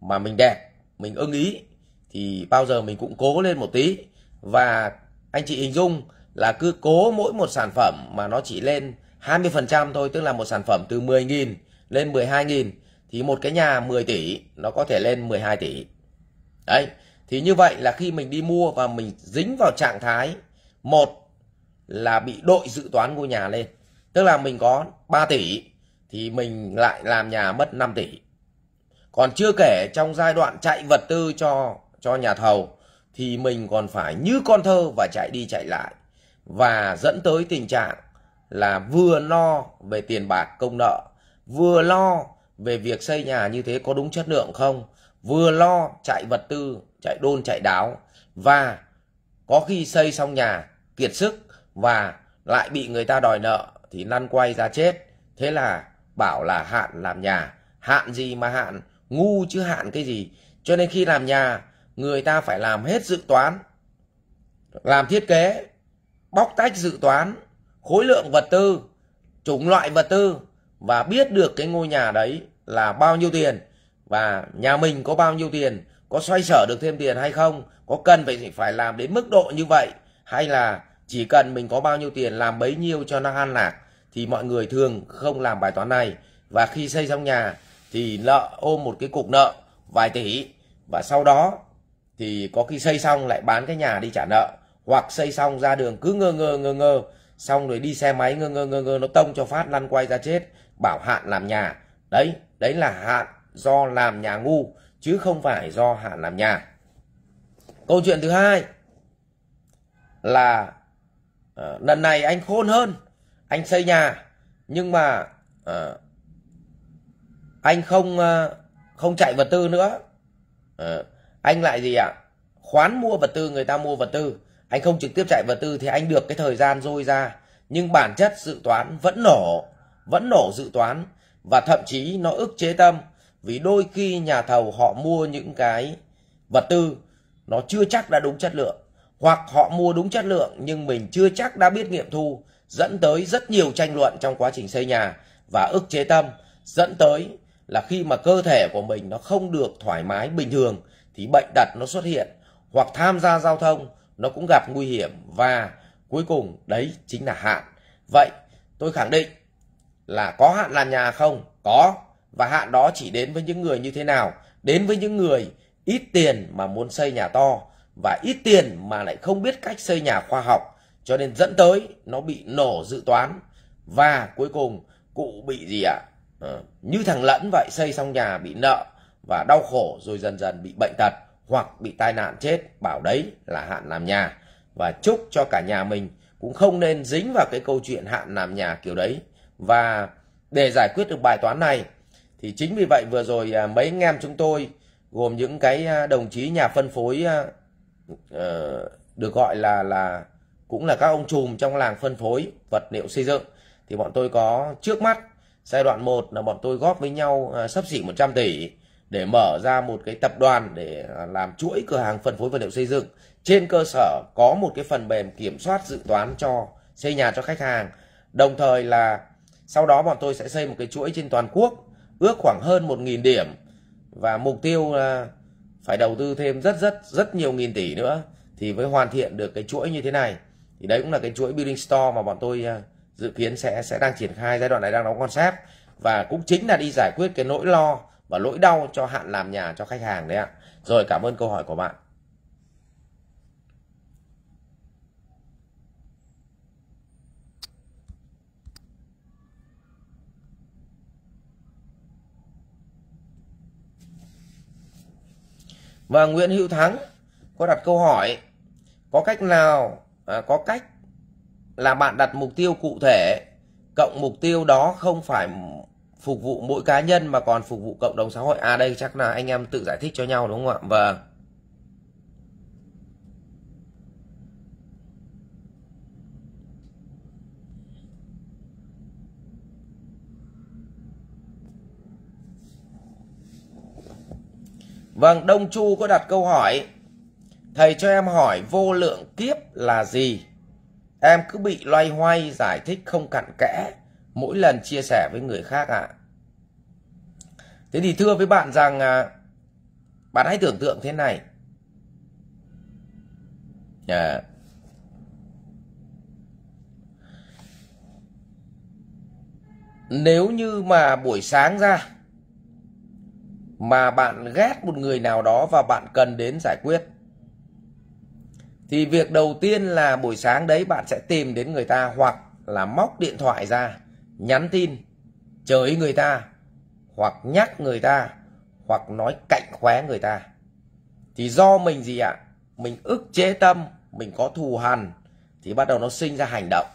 mà mình đẹp mình ưng ý thì bao giờ mình cũng cố lên một tí và anh chị hình dung là cứ cố mỗi một sản phẩm mà nó chỉ lên 20% thôi tức là một sản phẩm từ 10.000 lên 12.000 thì một cái nhà 10 tỷ nó có thể lên 12 tỷ đấy thì như vậy là khi mình đi mua và mình dính vào trạng thái một là bị đội dự toán ngôi nhà lên tức là mình có 3 tỷ thì mình lại làm nhà mất 5 tỷ còn chưa kể trong giai đoạn chạy vật tư cho cho nhà thầu thì mình còn phải như con thơ và chạy đi chạy lại và dẫn tới tình trạng là vừa lo về tiền bạc công nợ vừa lo về việc xây nhà như thế có đúng chất lượng không vừa lo chạy vật tư chạy đôn chạy đáo và có khi xây xong nhà kiệt sức và lại bị người ta đòi nợ thì lăn quay ra chết thế là bảo là hạn làm nhà hạn gì mà hạn ngu chứ hạn cái gì cho nên khi làm nhà người ta phải làm hết dự toán làm thiết kế bóc tách dự toán khối lượng vật tư chủng loại vật tư và biết được cái ngôi nhà đấy là bao nhiêu tiền và nhà mình có bao nhiêu tiền có xoay sở được thêm tiền hay không có cần phải phải làm đến mức độ như vậy hay là chỉ cần mình có bao nhiêu tiền làm bấy nhiêu cho nó an lạc thì mọi người thường không làm bài toán này và khi xây xong nhà thì nợ ôm một cái cục nợ vài tỷ và sau đó thì có khi xây xong lại bán cái nhà đi trả nợ hoặc xây xong ra đường cứ ngơ ngơ ngơ ngơ xong rồi đi xe máy ngơ ngơ ngơ ngơ nó tông cho phát lăn quay ra chết bảo hạn làm nhà đấy đấy là hạn do làm nhà ngu chứ không phải do hạn làm nhà câu chuyện thứ hai là uh, lần này anh khôn hơn anh xây nhà nhưng mà uh, anh không uh, không chạy vật tư nữa uh, anh lại gì ạ à? khoán mua vật tư người ta mua vật tư anh không trực tiếp chạy vật tư thì anh được cái thời gian dôi ra nhưng bản chất dự toán vẫn nổ vẫn nổ dự toán và thậm chí nó ức chế tâm vì đôi khi nhà thầu họ mua những cái vật tư nó chưa chắc đã đúng chất lượng. Hoặc họ mua đúng chất lượng nhưng mình chưa chắc đã biết nghiệm thu dẫn tới rất nhiều tranh luận trong quá trình xây nhà và ức chế tâm dẫn tới là khi mà cơ thể của mình nó không được thoải mái bình thường thì bệnh tật nó xuất hiện hoặc tham gia giao thông nó cũng gặp nguy hiểm và cuối cùng đấy chính là hạn. Vậy tôi khẳng định là có hạn làm nhà không? Có và hạn đó chỉ đến với những người như thế nào đến với những người ít tiền mà muốn xây nhà to và ít tiền mà lại không biết cách xây nhà khoa học cho nên dẫn tới nó bị nổ dự toán và cuối cùng cụ bị gì ạ à? à, như thằng lẫn vậy xây xong nhà bị nợ và đau khổ rồi dần dần bị bệnh tật hoặc bị tai nạn chết bảo đấy là hạn làm nhà và chúc cho cả nhà mình cũng không nên dính vào cái câu chuyện hạn làm nhà kiểu đấy và để giải quyết được bài toán này thì chính vì vậy vừa rồi à, mấy anh em chúng tôi gồm những cái à, đồng chí nhà phân phối à, ờ, được gọi là là cũng là các ông chùm trong làng phân phối vật liệu xây dựng thì bọn tôi có trước mắt giai đoạn 1 là bọn tôi góp với nhau sắp xỉ 100 tỷ để mở ra một cái tập đoàn để làm chuỗi cửa hàng phân phối vật liệu xây dựng trên cơ sở có một cái phần mềm kiểm soát dự toán cho xây nhà cho khách hàng đồng thời là sau đó bọn tôi sẽ xây một cái chuỗi trên toàn quốc ước khoảng hơn 1.000 điểm và mục tiêu là phải đầu tư thêm rất rất rất nhiều nghìn tỷ nữa thì mới hoàn thiện được cái chuỗi như thế này thì đấy cũng là cái chuỗi building store mà bọn tôi à, dự kiến sẽ sẽ đang triển khai giai đoạn này đang đóng concept và cũng chính là đi giải quyết cái nỗi lo và nỗi đau cho hạn làm nhà cho khách hàng đấy ạ rồi cảm ơn câu hỏi của bạn và Nguyễn Hữu Thắng có đặt câu hỏi có cách nào à, có cách là bạn đặt mục tiêu cụ thể cộng mục tiêu đó không phải phục vụ mỗi cá nhân mà còn phục vụ cộng đồng xã hội à đây chắc là anh em tự giải thích cho nhau đúng không ạ vâng Vâng, Đông Chu có đặt câu hỏi. Thầy cho em hỏi vô lượng kiếp là gì? Em cứ bị loay hoay giải thích không cặn kẽ mỗi lần chia sẻ với người khác ạ. À. Thế thì thưa với bạn rằng à, bạn hãy tưởng tượng thế này. À, nếu như mà buổi sáng ra mà bạn ghét một người nào đó và bạn cần đến giải quyết thì việc đầu tiên là buổi sáng đấy bạn sẽ tìm đến người ta hoặc là móc điện thoại ra nhắn tin chới người ta hoặc nhắc người ta hoặc nói cạnh khóe người ta thì do mình gì ạ mình ức chế tâm mình có thù hằn thì bắt đầu nó sinh ra hành động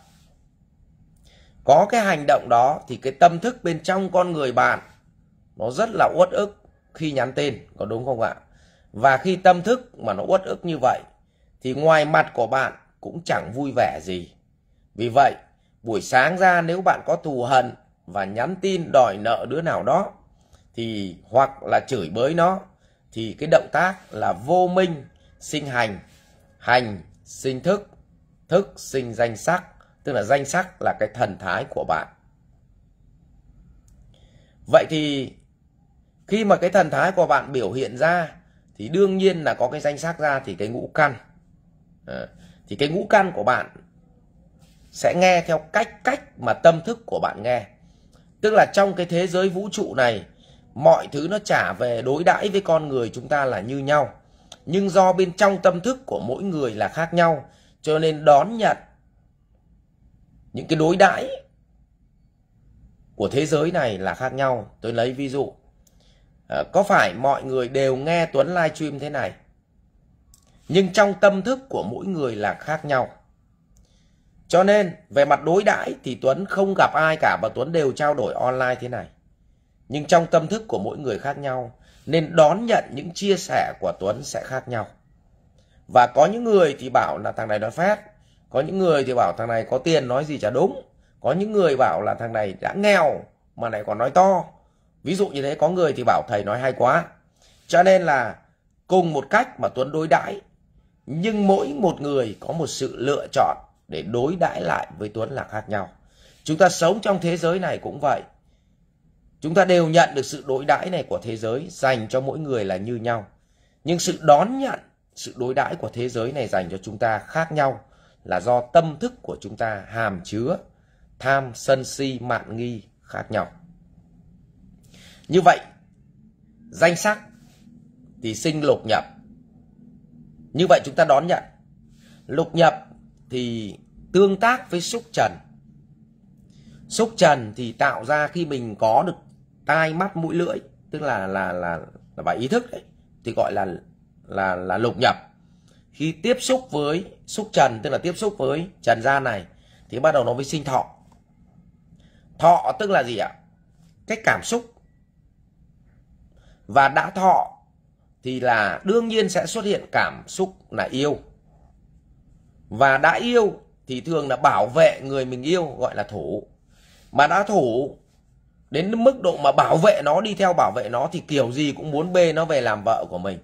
có cái hành động đó thì cái tâm thức bên trong con người bạn nó rất là uất ức khi nhắn tin có đúng không ạ và khi tâm thức mà nó uất ức như vậy thì ngoài mặt của bạn cũng chẳng vui vẻ gì vì vậy buổi sáng ra nếu bạn có thù hận và nhắn tin đòi nợ đứa nào đó thì hoặc là chửi bới nó thì cái động tác là vô minh sinh hành hành sinh thức thức sinh danh sắc tức là danh sắc là cái thần thái của bạn vậy thì khi mà cái thần thái của bạn biểu hiện ra thì đương nhiên là có cái danh sắc ra thì cái ngũ căn ờ, thì cái ngũ căn của bạn sẽ nghe theo cách cách mà tâm thức của bạn nghe tức là trong cái thế giới vũ trụ này mọi thứ nó trả về đối đãi với con người chúng ta là như nhau nhưng do bên trong tâm thức của mỗi người là khác nhau cho nên đón nhận những cái đối đãi của thế giới này là khác nhau tôi lấy ví dụ Ờ, có phải mọi người đều nghe Tuấn livestream thế này? Nhưng trong tâm thức của mỗi người là khác nhau. Cho nên về mặt đối đãi thì Tuấn không gặp ai cả và Tuấn đều trao đổi online thế này. Nhưng trong tâm thức của mỗi người khác nhau nên đón nhận những chia sẻ của Tuấn sẽ khác nhau. Và có những người thì bảo là thằng này nói phát, có những người thì bảo thằng này có tiền nói gì chả đúng, có những người bảo là thằng này đã nghèo mà lại còn nói to, Ví dụ như thế có người thì bảo thầy nói hay quá. Cho nên là cùng một cách mà Tuấn đối đãi nhưng mỗi một người có một sự lựa chọn để đối đãi lại với Tuấn là khác nhau. Chúng ta sống trong thế giới này cũng vậy. Chúng ta đều nhận được sự đối đãi này của thế giới dành cho mỗi người là như nhau. Nhưng sự đón nhận, sự đối đãi của thế giới này dành cho chúng ta khác nhau là do tâm thức của chúng ta hàm chứa tham sân si mạn nghi khác nhau. Như vậy, danh sắc thì sinh lục nhập. Như vậy chúng ta đón nhận. Lục nhập thì tương tác với xúc trần. Xúc trần thì tạo ra khi mình có được tai mắt mũi lưỡi, tức là là là là và ý thức đấy thì gọi là là là lục nhập. Khi tiếp xúc với xúc trần tức là tiếp xúc với trần gian này thì bắt đầu nó mới sinh thọ. Thọ tức là gì ạ? Cái cảm xúc và đã thọ thì là đương nhiên sẽ xuất hiện cảm xúc là yêu. Và đã yêu thì thường là bảo vệ người mình yêu gọi là thủ. Mà đã thủ đến mức độ mà bảo vệ nó đi theo bảo vệ nó thì kiểu gì cũng muốn bê nó về làm vợ của mình.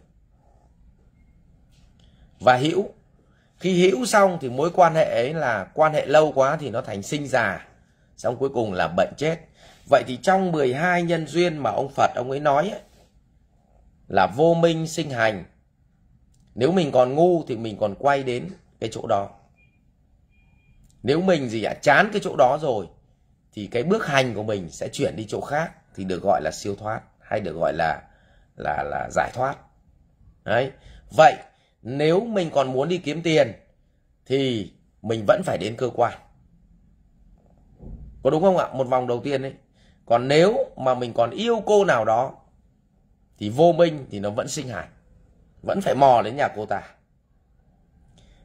Và hữu khi hữu xong thì mối quan hệ ấy là quan hệ lâu quá thì nó thành sinh già. Xong cuối cùng là bệnh chết. Vậy thì trong 12 nhân duyên mà ông Phật ông ấy nói ấy, là vô minh sinh hành nếu mình còn ngu thì mình còn quay đến cái chỗ đó nếu mình gì ạ à, chán cái chỗ đó rồi thì cái bước hành của mình sẽ chuyển đi chỗ khác thì được gọi là siêu thoát hay được gọi là là là giải thoát đấy vậy nếu mình còn muốn đi kiếm tiền thì mình vẫn phải đến cơ quan có đúng không ạ một vòng đầu tiên ấy còn nếu mà mình còn yêu cô nào đó thì vô minh thì nó vẫn sinh hải vẫn phải mò đến nhà cô ta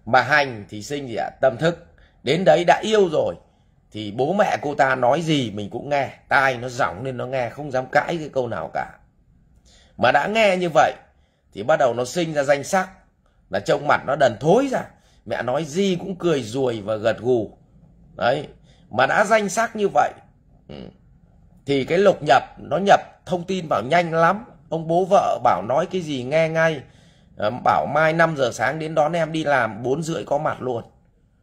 mà hành thì sinh gì ạ tâm thức đến đấy đã yêu rồi thì bố mẹ cô ta nói gì mình cũng nghe tai nó rỏng nên nó nghe không dám cãi cái câu nào cả mà đã nghe như vậy thì bắt đầu nó sinh ra danh sắc là trông mặt nó đần thối ra mẹ nói gì cũng cười ruồi và gật gù đấy mà đã danh sắc như vậy ừ, thì cái lục nhập nó nhập thông tin vào nhanh lắm ông bố vợ bảo nói cái gì nghe ngay ờ, bảo mai 5 giờ sáng đến đón em đi làm bốn rưỡi có mặt luôn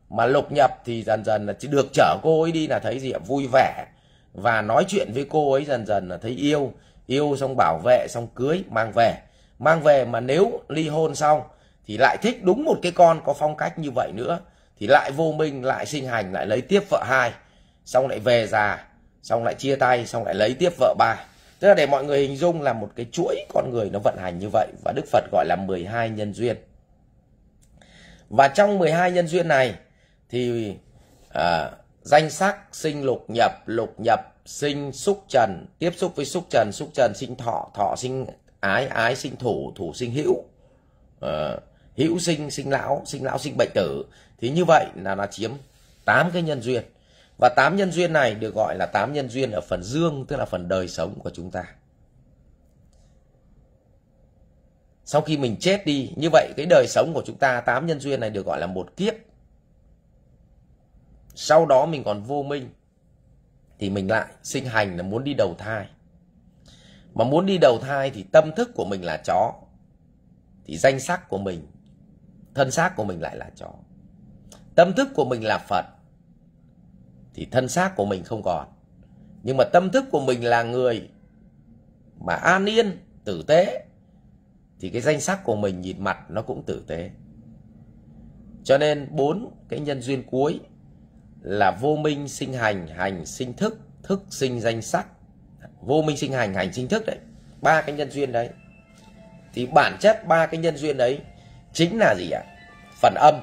mà lục nhập thì dần dần là chỉ được chở cô ấy đi là thấy gì vui vẻ và nói chuyện với cô ấy dần dần là thấy yêu yêu xong bảo vệ xong cưới mang về mang về mà nếu ly hôn xong thì lại thích đúng một cái con có phong cách như vậy nữa thì lại vô minh lại sinh hành lại lấy tiếp vợ hai xong lại về già xong lại chia tay xong lại lấy tiếp vợ ba Tức là để mọi người hình dung là một cái chuỗi con người nó vận hành như vậy và Đức Phật gọi là 12 nhân duyên. Và trong 12 nhân duyên này thì à, danh sắc sinh lục nhập, lục nhập sinh xúc trần, tiếp xúc với xúc trần, xúc trần sinh thọ, thọ sinh ái, ái sinh thủ, thủ sinh hữu. À, hữu sinh sinh lão, sinh lão sinh bệnh tử. Thì như vậy là nó chiếm 8 cái nhân duyên và tám nhân duyên này được gọi là tám nhân duyên ở phần dương, tức là phần đời sống của chúng ta. Sau khi mình chết đi, như vậy cái đời sống của chúng ta, tám nhân duyên này được gọi là một kiếp. Sau đó mình còn vô minh, thì mình lại sinh hành là muốn đi đầu thai. Mà muốn đi đầu thai thì tâm thức của mình là chó, thì danh sắc của mình, thân xác của mình lại là chó. Tâm thức của mình là Phật, thì thân xác của mình không còn. Nhưng mà tâm thức của mình là người mà an yên, tử tế thì cái danh sắc của mình nhìn mặt nó cũng tử tế. Cho nên bốn cái nhân duyên cuối là vô minh sinh hành, hành sinh thức, thức sinh danh sắc. Vô minh sinh hành, hành sinh thức đấy. Ba cái nhân duyên đấy. Thì bản chất ba cái nhân duyên đấy chính là gì ạ? Phần âm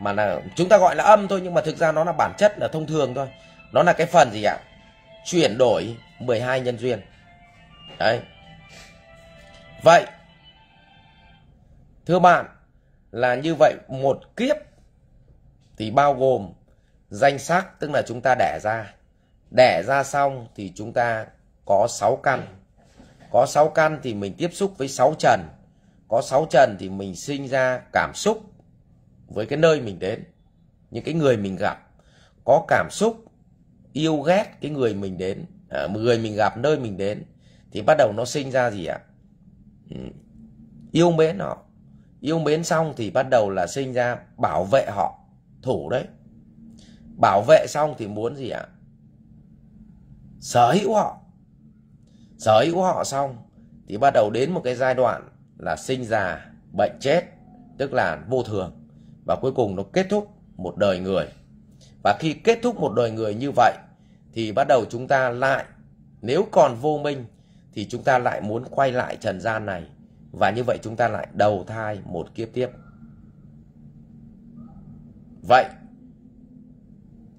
mà là chúng ta gọi là âm thôi nhưng mà thực ra nó là bản chất là thông thường thôi nó là cái phần gì ạ chuyển đổi 12 nhân duyên đấy vậy thưa bạn là như vậy một kiếp thì bao gồm danh sắc tức là chúng ta đẻ ra đẻ ra xong thì chúng ta có 6 căn có 6 căn thì mình tiếp xúc với 6 trần có 6 trần thì mình sinh ra cảm xúc với cái nơi mình đến những cái người mình gặp có cảm xúc yêu ghét cái người mình đến à, người mình gặp nơi mình đến thì bắt đầu nó sinh ra gì ạ ừ. yêu mến họ yêu mến xong thì bắt đầu là sinh ra bảo vệ họ thủ đấy bảo vệ xong thì muốn gì ạ sở hữu họ sở hữu họ xong thì bắt đầu đến một cái giai đoạn là sinh già bệnh chết tức là vô thường và cuối cùng nó kết thúc một đời người. Và khi kết thúc một đời người như vậy thì bắt đầu chúng ta lại nếu còn vô minh thì chúng ta lại muốn quay lại trần gian này và như vậy chúng ta lại đầu thai một kiếp tiếp. Vậy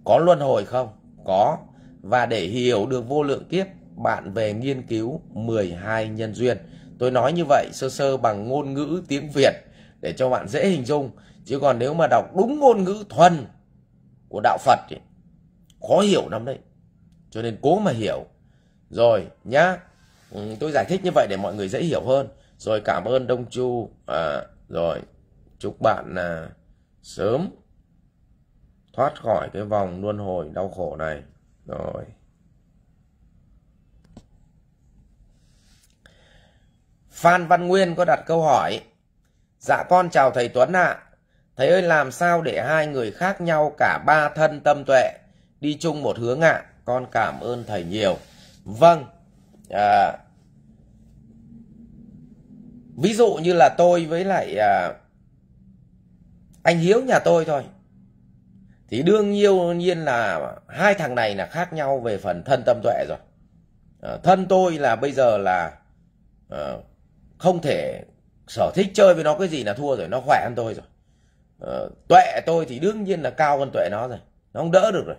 có luân hồi không? Có. Và để hiểu được vô lượng kiếp, bạn về nghiên cứu 12 nhân duyên. Tôi nói như vậy sơ sơ bằng ngôn ngữ tiếng Việt để cho bạn dễ hình dung chứ còn nếu mà đọc đúng ngôn ngữ thuần của đạo phật thì khó hiểu lắm đấy cho nên cố mà hiểu rồi nhá ừ, tôi giải thích như vậy để mọi người dễ hiểu hơn rồi cảm ơn đông chu à, rồi chúc bạn là sớm thoát khỏi cái vòng luân hồi đau khổ này rồi Phan Văn Nguyên có đặt câu hỏi Dạ con chào thầy Tuấn ạ. Thầy ơi làm sao để hai người khác nhau cả ba thân tâm tuệ đi chung một hướng ạ. Con cảm ơn thầy nhiều. Vâng. À, ví dụ như là tôi với lại à, anh Hiếu nhà tôi thôi. Thì đương nhiên là hai thằng này là khác nhau về phần thân tâm tuệ rồi. À, thân tôi là bây giờ là à, không thể sở thích chơi với nó cái gì là thua rồi nó khỏe hơn tôi rồi ờ, tuệ tôi thì đương nhiên là cao hơn tuệ nó rồi nó không đỡ được rồi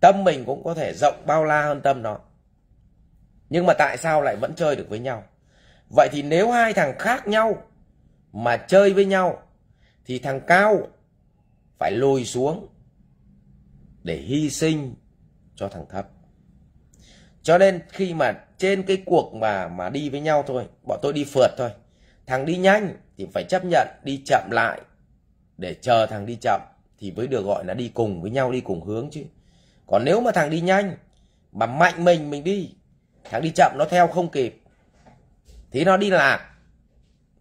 tâm mình cũng có thể rộng bao la hơn tâm nó nhưng mà tại sao lại vẫn chơi được với nhau vậy thì nếu hai thằng khác nhau mà chơi với nhau thì thằng cao phải lùi xuống để hy sinh cho thằng thấp cho nên khi mà trên cái cuộc mà mà đi với nhau thôi bọn tôi đi phượt thôi thằng đi nhanh thì phải chấp nhận đi chậm lại để chờ thằng đi chậm thì mới được gọi là đi cùng với nhau đi cùng hướng chứ còn nếu mà thằng đi nhanh mà mạnh mình mình đi thằng đi chậm nó theo không kịp thì nó đi lạc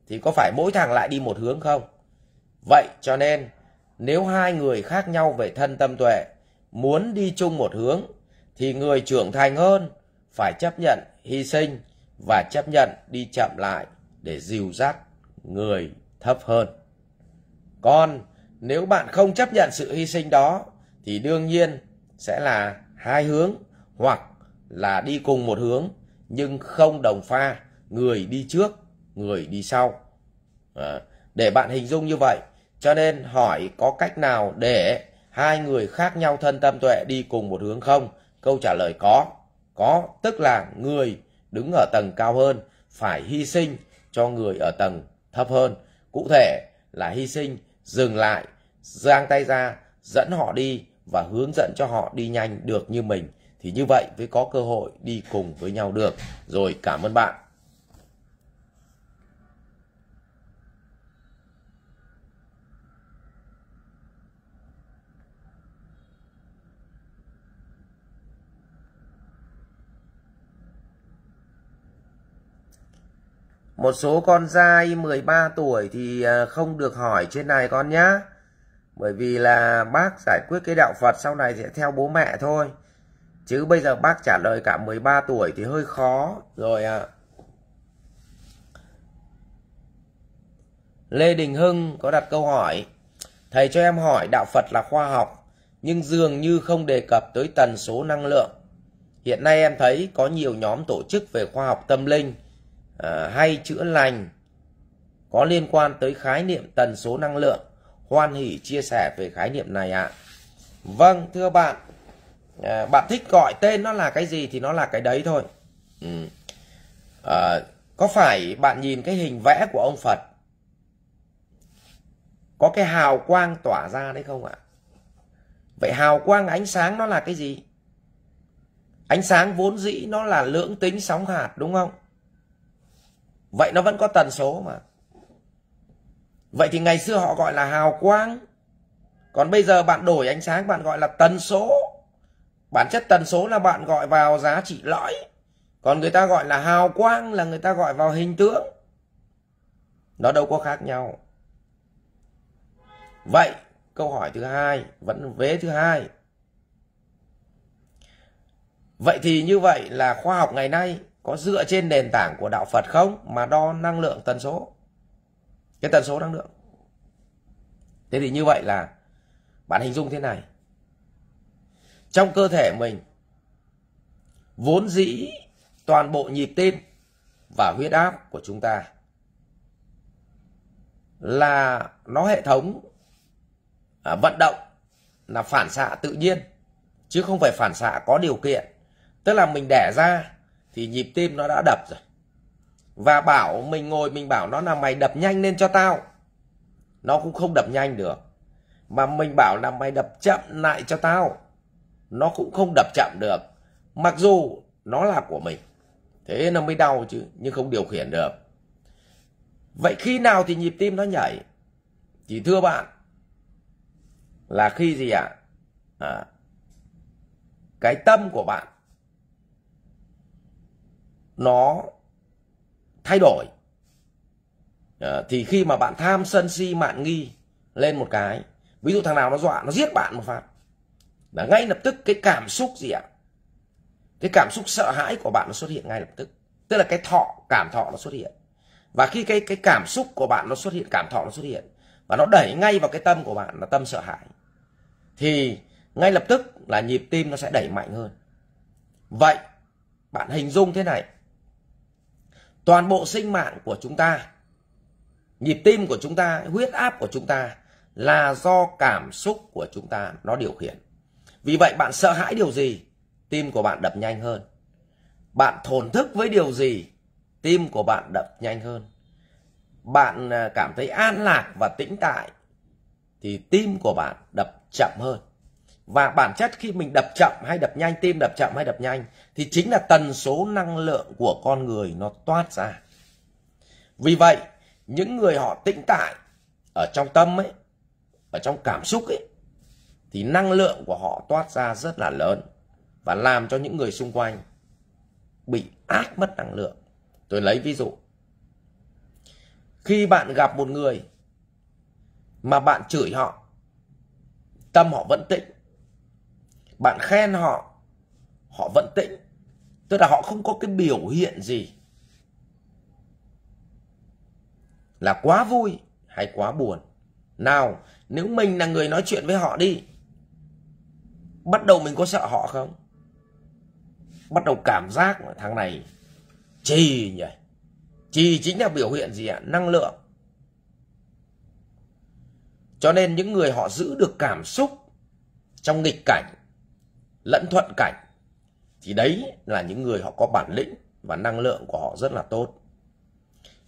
thì có phải mỗi thằng lại đi một hướng không vậy cho nên nếu hai người khác nhau về thân tâm tuệ muốn đi chung một hướng thì người trưởng thành hơn phải chấp nhận hy sinh và chấp nhận đi chậm lại để dìu dắt người thấp hơn. Còn nếu bạn không chấp nhận sự hy sinh đó thì đương nhiên sẽ là hai hướng hoặc là đi cùng một hướng nhưng không đồng pha người đi trước, người đi sau. À, để bạn hình dung như vậy, cho nên hỏi có cách nào để hai người khác nhau thân tâm tuệ đi cùng một hướng không? Câu trả lời có. Có, tức là người đứng ở tầng cao hơn phải hy sinh cho người ở tầng thấp hơn. Cụ thể là hy sinh, dừng lại, giang tay ra, dẫn họ đi và hướng dẫn cho họ đi nhanh được như mình. Thì như vậy mới có cơ hội đi cùng với nhau được. Rồi cảm ơn bạn. Một số con trai 13 tuổi thì ờ, không được hỏi trên này con nhá. Bởi vì là bác giải quyết cái đạo Phật sau này sẽ theo bố mẹ thôi. Chứ bây giờ bác trả lời cả 13 tuổi thì hơi khó rồi ạ. Ờ. À. Lê Đình Hưng có đặt câu hỏi. Thầy cho em hỏi đạo Phật là khoa học nhưng dường như không đề cập tới tần số năng lượng. Hiện nay em thấy có nhiều nhóm tổ chức về khoa học tâm linh à, ờ, hay chữa lành có liên quan tới khái niệm tần số năng lượng. Hoan hỷ chia sẻ về khái niệm này ạ. Vâng, thưa bạn, à, bạn thích gọi tên nó là cái gì thì nó là cái đấy thôi. Ừ. À, có phải bạn nhìn cái hình vẽ của ông Phật có cái hào quang tỏa ra đấy không ạ? Vậy hào quang ánh sáng nó là cái gì? Ánh sáng vốn dĩ nó là lưỡng tính sóng hạt đúng không? Vậy nó vẫn có tần số mà. Vậy thì ngày xưa họ gọi là hào quang. Còn bây giờ bạn đổi ánh sáng bạn gọi là tần số. Bản chất tần số là bạn gọi vào giá trị lõi. Còn người ta gọi là hào quang là người ta gọi vào hình tướng. Nó đâu có khác nhau. Vậy câu hỏi thứ hai vẫn vế thứ hai. Vậy thì như vậy là khoa học ngày nay có dựa trên nền tảng của đạo Phật không mà đo năng lượng tần số cái tần số năng lượng thế thì như vậy là bạn hình dung thế này trong cơ thể mình vốn dĩ toàn bộ nhịp tim và huyết áp của chúng ta là nó hệ thống à, vận động là phản xạ tự nhiên chứ không phải phản xạ có điều kiện tức là mình đẻ ra thì nhịp tim nó đã đập rồi và bảo mình ngồi mình bảo nó là mày đập nhanh lên cho tao nó cũng không đập nhanh được mà mình bảo là mày đập chậm lại cho tao nó cũng không đập chậm được mặc dù nó là của mình thế nó mới đau chứ nhưng không điều khiển được vậy khi nào thì nhịp tim nó nhảy chỉ thưa bạn là khi gì ạ à, cái tâm của bạn nó thay đổi à, thì khi mà bạn tham sân si mạn nghi lên một cái ví dụ thằng nào nó dọa nó giết bạn một phát là ngay lập tức cái cảm xúc gì ạ cái cảm xúc sợ hãi của bạn nó xuất hiện ngay lập tức tức là cái thọ cảm thọ nó xuất hiện và khi cái cái cảm xúc của bạn nó xuất hiện cảm thọ nó xuất hiện và nó đẩy ngay vào cái tâm của bạn là tâm sợ hãi thì ngay lập tức là nhịp tim nó sẽ đẩy mạnh hơn vậy bạn hình dung thế này toàn bộ sinh mạng của chúng ta nhịp tim của chúng ta huyết áp của chúng ta là do cảm xúc của chúng ta nó điều khiển vì vậy bạn sợ hãi điều gì tim của bạn đập nhanh hơn bạn thổn thức với điều gì tim của bạn đập nhanh hơn bạn à, cảm thấy an lạc và tĩnh tại thì tim của bạn đập chậm hơn và bản chất khi mình đập chậm hay đập nhanh tim đập chậm hay đập nhanh thì chính là tần số năng lượng của con người nó toát ra vì vậy những người họ tĩnh tại ở trong tâm ấy ở trong cảm xúc ấy thì năng lượng của họ toát ra rất là lớn và làm cho những người xung quanh bị áp mất năng lượng tôi lấy ví dụ khi bạn gặp một người mà bạn chửi họ tâm họ vẫn tĩnh bạn khen họ họ vẫn tĩnh tức là họ không có cái biểu hiện gì là quá vui hay quá buồn nào nếu mình là người nói chuyện với họ đi bắt đầu mình có sợ họ không bắt đầu cảm giác là thằng này trì nhỉ trì chính là biểu hiện gì ạ năng lượng cho nên những người họ giữ được cảm xúc trong nghịch cảnh lẫn thuận cảnh. Thì đấy là những người họ có bản lĩnh và năng lượng của họ rất là tốt.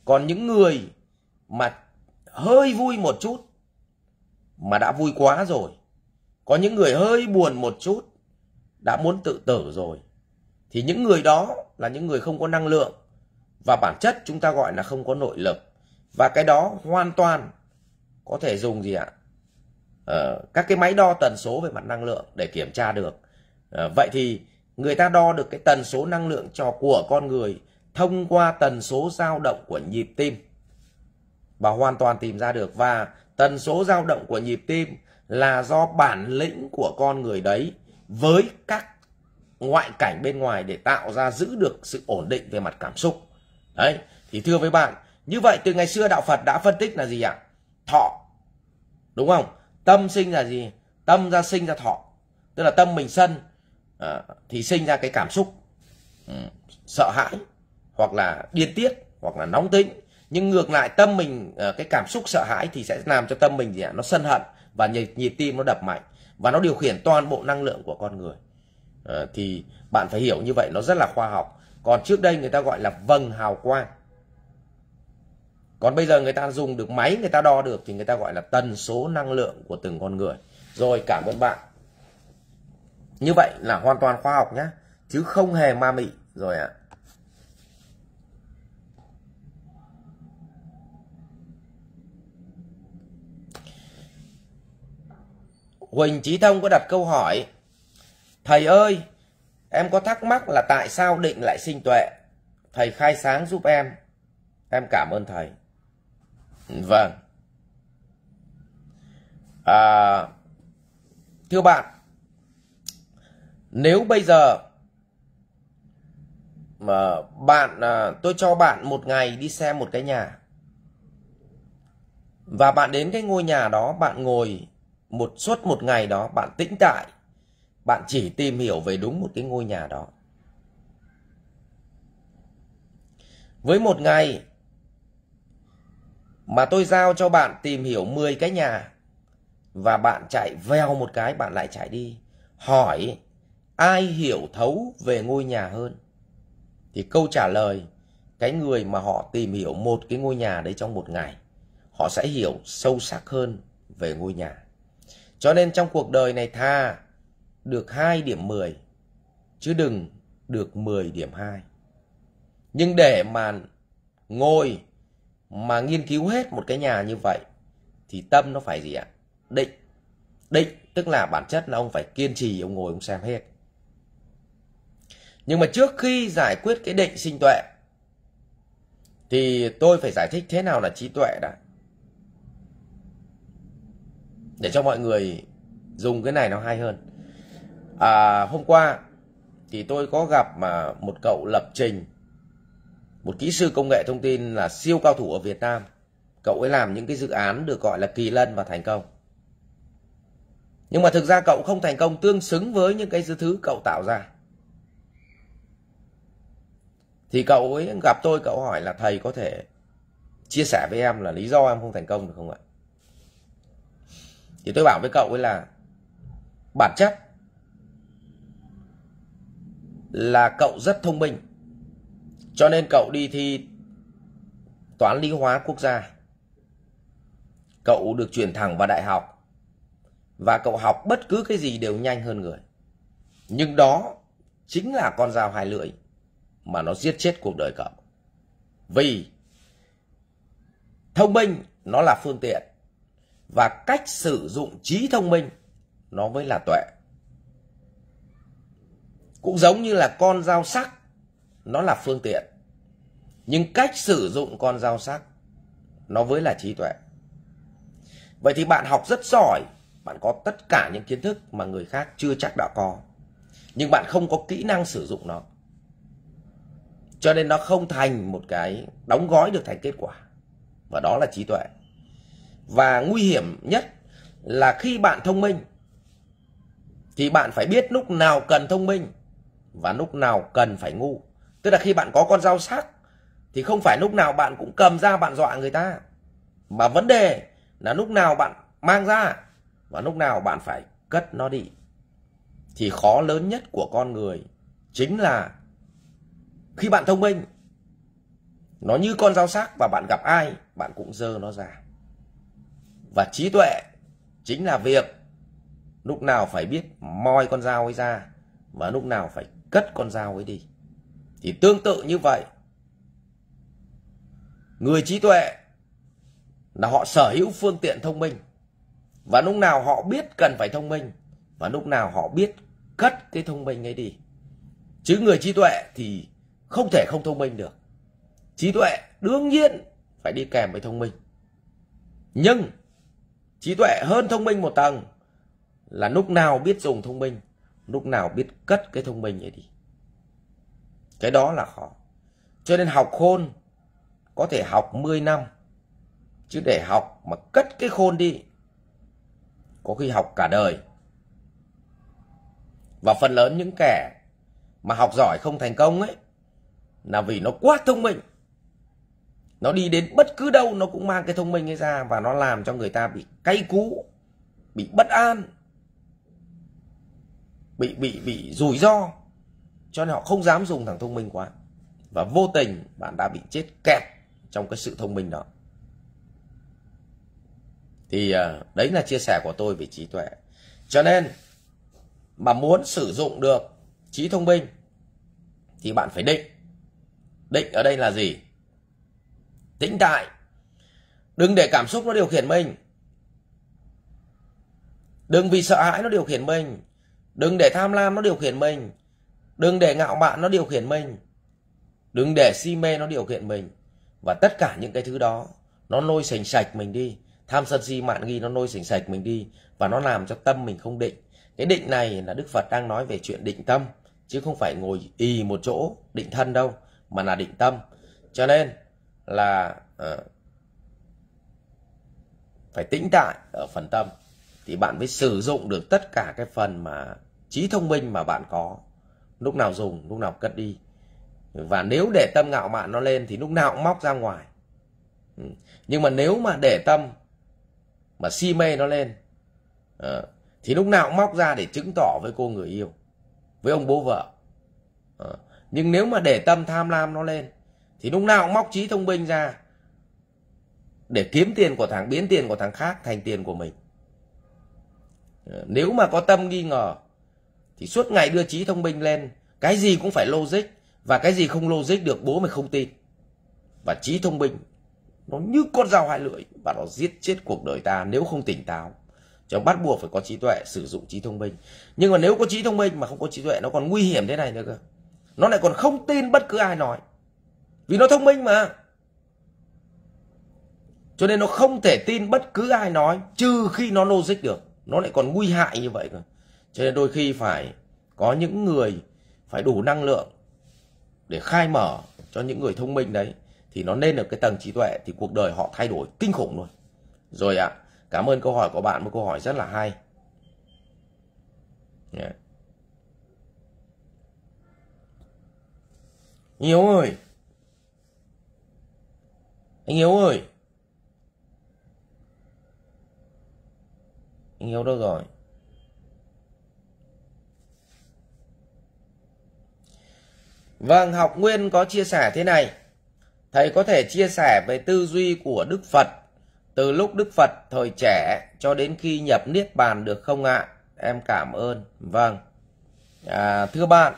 Còn những người mà hơi vui một chút mà đã vui quá rồi. Có những người hơi buồn một chút đã muốn tự tử rồi. Thì những người đó là những người không có năng lượng và bản chất chúng ta gọi là không có nội lực. Và cái đó hoàn toàn có thể dùng gì ạ? Ờ, các cái máy đo tần số về mặt năng lượng để kiểm tra được Ờ, vậy thì người ta đo được cái tần số năng lượng cho của con người thông qua tần số dao động của nhịp tim và hoàn toàn tìm ra được và tần số dao động của nhịp tim là do bản lĩnh của con người đấy với các ngoại cảnh bên ngoài để tạo ra giữ được sự ổn định về mặt cảm xúc đấy thì thưa với bạn như vậy từ ngày xưa đạo Phật đã phân tích là gì ạ thọ đúng không tâm sinh là gì tâm ra sinh ra thọ tức là tâm mình sân Ờ, thì sinh ra cái cảm xúc ừ, sợ hãi hoặc là điên tiết hoặc là nóng tính nhưng ngược lại tâm mình ờ, cái cảm xúc sợ hãi thì sẽ làm cho tâm mình gì ạ nó sân hận và nhịp, nhịp tim nó đập mạnh và nó điều khiển toàn bộ năng lượng của con người ờ, thì bạn phải hiểu như vậy nó rất là khoa học còn trước đây người ta gọi là vầng hào quang còn bây giờ người ta dùng được máy người ta đo được thì người ta gọi là tần số năng lượng của từng con người rồi cảm ơn bạn như vậy là hoàn toàn khoa học nhé chứ không hề ma mị rồi ạ Huỳnh Trí Thông có đặt câu hỏi Thầy ơi, em có thắc mắc là tại sao định lại sinh tuệ? Thầy khai sáng giúp em. Em cảm ơn thầy. Vâng. À, thưa bạn, nếu bây giờ mà bạn à, tôi cho bạn một ngày đi xem một cái nhà và bạn đến cái ngôi nhà đó bạn ngồi một suốt một ngày đó bạn tĩnh tại bạn chỉ tìm hiểu về đúng một cái ngôi nhà đó với một ngày mà tôi giao cho bạn tìm hiểu 10 cái nhà và bạn chạy veo một cái bạn lại chạy đi hỏi ai hiểu thấu về ngôi nhà hơn thì câu trả lời cái người mà họ tìm hiểu một cái ngôi nhà đấy trong một ngày họ sẽ hiểu sâu sắc hơn về ngôi nhà cho nên trong cuộc đời này tha được 2 điểm 10 chứ đừng được 10 điểm 2 nhưng để mà ngồi mà nghiên cứu hết một cái nhà như vậy thì tâm nó phải gì ạ định định tức là bản chất là ông phải kiên trì ông ngồi ông xem hết nhưng mà trước khi giải quyết cái định sinh tuệ thì tôi phải giải thích thế nào là trí tuệ đã để cho mọi người dùng cái này nó hay hơn à, hôm qua thì tôi có gặp mà một cậu lập trình một kỹ sư công nghệ thông tin là siêu cao thủ ở Việt Nam cậu ấy làm những cái dự án được gọi là kỳ lân và thành công nhưng mà thực ra cậu không thành công tương xứng với những cái thứ cậu tạo ra thì cậu ấy gặp tôi cậu hỏi là thầy có thể chia sẻ với em là lý do em không thành công được không ạ thì tôi bảo với cậu ấy là bản chất là cậu rất thông minh cho nên cậu đi thi toán lý hóa quốc gia cậu được chuyển thẳng vào đại học và cậu học bất cứ cái gì đều nhanh hơn người nhưng đó chính là con dao hai lưỡi mà nó giết chết cuộc đời cậu. Vì thông minh nó là phương tiện và cách sử dụng trí thông minh nó mới là tuệ. Cũng giống như là con dao sắc nó là phương tiện. Nhưng cách sử dụng con dao sắc nó mới là trí tuệ. Vậy thì bạn học rất giỏi, bạn có tất cả những kiến thức mà người khác chưa chắc đã có. Nhưng bạn không có kỹ năng sử dụng nó cho nên nó không thành một cái đóng gói được thành kết quả và đó là trí tuệ và nguy hiểm nhất là khi bạn thông minh thì bạn phải biết lúc nào cần thông minh và lúc nào cần phải ngu tức là khi bạn có con dao sắc thì không phải lúc nào bạn cũng cầm ra bạn dọa người ta mà vấn đề là lúc nào bạn mang ra và lúc nào bạn phải cất nó đi thì khó lớn nhất của con người chính là khi bạn thông minh, nó như con dao sắc và bạn gặp ai, bạn cũng dơ nó ra. Và trí tuệ chính là việc lúc nào phải biết moi con dao ấy ra và lúc nào phải cất con dao ấy đi. Thì tương tự như vậy, người trí tuệ là họ sở hữu phương tiện thông minh và lúc nào họ biết cần phải thông minh và lúc nào họ biết cất cái thông minh ấy đi. Chứ người trí tuệ thì không thể không thông minh được trí tuệ đương nhiên phải đi kèm với thông minh nhưng trí tuệ hơn thông minh một tầng là lúc nào biết dùng thông minh lúc nào biết cất cái thông minh ấy đi cái đó là khó cho nên học khôn có thể học 10 năm chứ để học mà cất cái khôn đi có khi học cả đời và phần lớn những kẻ mà học giỏi không thành công ấy là vì nó quá thông minh nó đi đến bất cứ đâu nó cũng mang cái thông minh ấy ra và nó làm cho người ta bị cay cú bị bất an bị bị bị rủi ro cho nên họ không dám dùng thằng thông minh quá và vô tình bạn đã bị chết kẹt trong cái sự thông minh đó thì à, đấy là chia sẻ của tôi về trí tuệ cho nên mà muốn sử dụng được trí thông minh thì bạn phải định định ở đây là gì tĩnh tại đừng để cảm xúc nó điều khiển mình đừng vì sợ hãi nó điều khiển mình đừng để tham lam nó điều khiển mình đừng để ngạo mạn nó điều khiển mình đừng để si mê nó điều khiển mình và tất cả những cái thứ đó nó lôi sành sạch mình đi tham sân si mạn nghi nó lôi sành sạch mình đi và nó làm cho tâm mình không định cái định này là đức phật đang nói về chuyện định tâm chứ không phải ngồi y một chỗ định thân đâu mà là định tâm cho nên là à, phải tĩnh tại ở phần tâm thì bạn mới sử dụng được tất cả cái phần mà trí thông minh mà bạn có lúc nào dùng lúc nào cất đi và nếu để tâm ngạo mạn nó lên thì lúc nào cũng móc ra ngoài ừ. nhưng mà nếu mà để tâm mà si mê nó lên à, thì lúc nào cũng móc ra để chứng tỏ với cô người yêu với ông bố vợ à, nhưng nếu mà để tâm tham lam nó lên thì lúc nào cũng móc trí thông minh ra để kiếm tiền của thằng biến tiền của thằng khác thành tiền của mình ờ, nếu mà có tâm nghi ngờ thì suốt ngày đưa trí thông minh lên cái gì cũng phải logic và cái gì không logic được bố mày không tin và trí thông minh nó như con dao hai lưỡi và nó giết chết cuộc đời ta nếu không tỉnh táo cho bắt buộc phải có trí tuệ sử dụng trí thông minh nhưng mà nếu có trí thông minh mà không có trí tuệ nó còn nguy hiểm thế này nữa cơ nó lại còn không tin bất cứ ai nói vì nó thông minh mà cho nên nó không thể tin bất cứ ai nói trừ khi nó logic được nó lại còn nguy hại như vậy cơ cho nên đôi khi phải có những người phải đủ năng lượng để khai mở cho những người thông minh đấy thì nó lên được cái tầng trí tuệ thì cuộc đời họ thay đổi kinh khủng luôn rồi ạ à, cảm ơn câu hỏi của bạn một câu hỏi rất là hay yeah. Dạ. Anh Hiếu ơi Anh Hiếu ơi Anh Hiếu đâu rồi Vâng, học Nguyên có chia sẻ thế này. Thầy có thể chia sẻ về tư duy của Đức Phật từ lúc Đức Phật thời trẻ cho đến khi nhập Niết Bàn được không ạ? Em cảm ơn. Vâng. À, thưa bạn,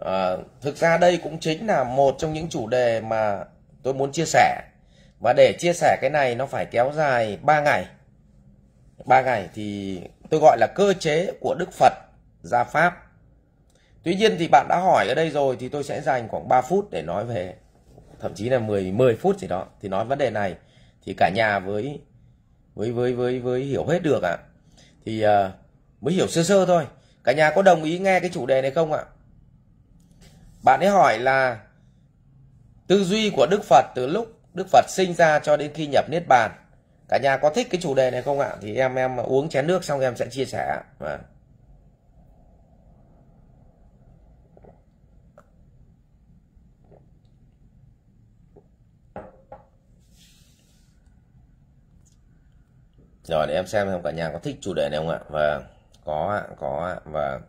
à, thực ra đây cũng chính là một trong những chủ đề mà tôi muốn chia sẻ và để chia sẻ cái này nó phải kéo dài 3 ngày 3 ngày thì tôi gọi là cơ chế của Đức Phật ra Pháp Tuy nhiên thì bạn đã hỏi ở đây rồi thì tôi sẽ dành khoảng 3 phút để nói về thậm chí là 10 10 phút gì đó thì nói vấn đề này thì cả nhà với với với với với hiểu hết được ạ. À. Thì uh, mới hiểu sơ sơ thôi. Cả nhà có đồng ý nghe cái chủ đề này không ạ? À? Bạn ấy hỏi là tư duy của Đức Phật từ lúc Đức Phật sinh ra cho đến khi nhập Niết Bàn. Cả nhà có thích cái chủ đề này không ạ? Thì em em uống chén nước xong em sẽ chia sẻ. À. Rồi để em xem xem cả nhà có thích chủ đề này không ạ? Vâng, có ạ, có ạ, vâng.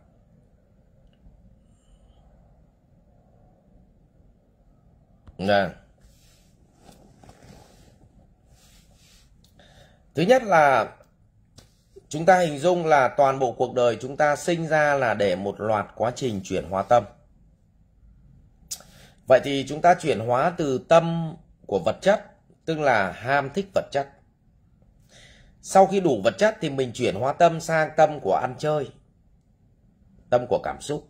Nè. Dạ. Thứ nhất là chúng ta hình dung là toàn bộ cuộc đời chúng ta sinh ra là để một loạt quá trình chuyển hóa tâm. Vậy thì chúng ta chuyển hóa từ tâm của vật chất, tức là ham thích vật chất. Sau khi đủ vật chất thì mình chuyển hóa tâm sang tâm của ăn chơi, tâm của cảm xúc.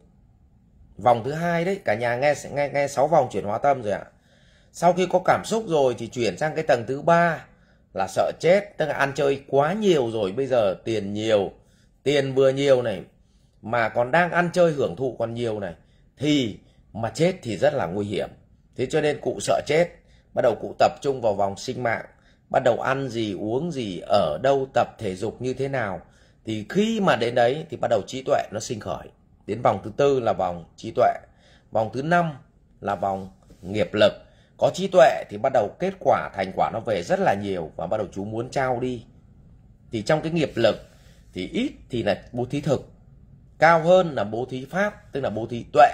Vòng thứ hai đấy, cả nhà nghe nghe nghe 6 vòng chuyển hóa tâm rồi ạ. Sau khi có cảm xúc rồi thì chuyển sang cái tầng thứ ba là sợ chết, tức là ăn chơi quá nhiều rồi, bây giờ tiền nhiều, tiền vừa nhiều này mà còn đang ăn chơi hưởng thụ còn nhiều này thì mà chết thì rất là nguy hiểm. Thế cho nên cụ sợ chết, bắt đầu cụ tập trung vào vòng sinh mạng, bắt đầu ăn gì, uống gì, ở đâu, tập thể dục như thế nào. Thì khi mà đến đấy thì bắt đầu trí tuệ nó sinh khởi. Đến vòng thứ tư là vòng trí tuệ. Vòng thứ năm là vòng nghiệp lực có trí tuệ thì bắt đầu kết quả thành quả nó về rất là nhiều và bắt đầu chú muốn trao đi thì trong cái nghiệp lực thì ít thì là bố thí thực cao hơn là bố thí pháp tức là bố thí tuệ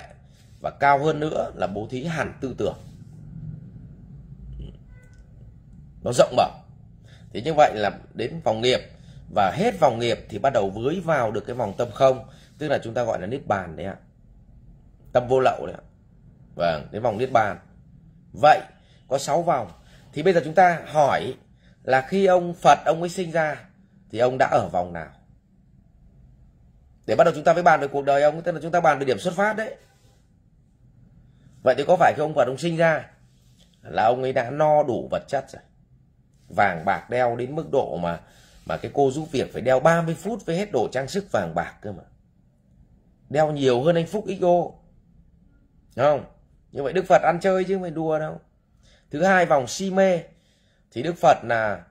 và cao hơn nữa là bố thí hẳn tư tưởng nó rộng mở thế như vậy là đến vòng nghiệp và hết vòng nghiệp thì bắt đầu vưới vào được cái vòng tâm không tức là chúng ta gọi là niết bàn đấy ạ tâm vô lậu đấy ạ vâng đến vòng niết bàn Vậy có 6 vòng. Thì bây giờ chúng ta hỏi là khi ông Phật ông ấy sinh ra thì ông đã ở vòng nào? Để bắt đầu chúng ta mới bàn về cuộc đời ông, tức là chúng ta bàn về điểm xuất phát đấy. Vậy thì có phải khi ông Phật ông sinh ra là ông ấy đã no đủ vật chất rồi. Vàng bạc đeo đến mức độ mà mà cái cô giúp việc phải đeo 30 phút với hết đồ trang sức vàng bạc cơ mà. Đeo nhiều hơn anh Phúc XO. Đúng không? như vậy đức phật ăn chơi chứ không phải đùa đâu thứ hai vòng si mê thì đức phật là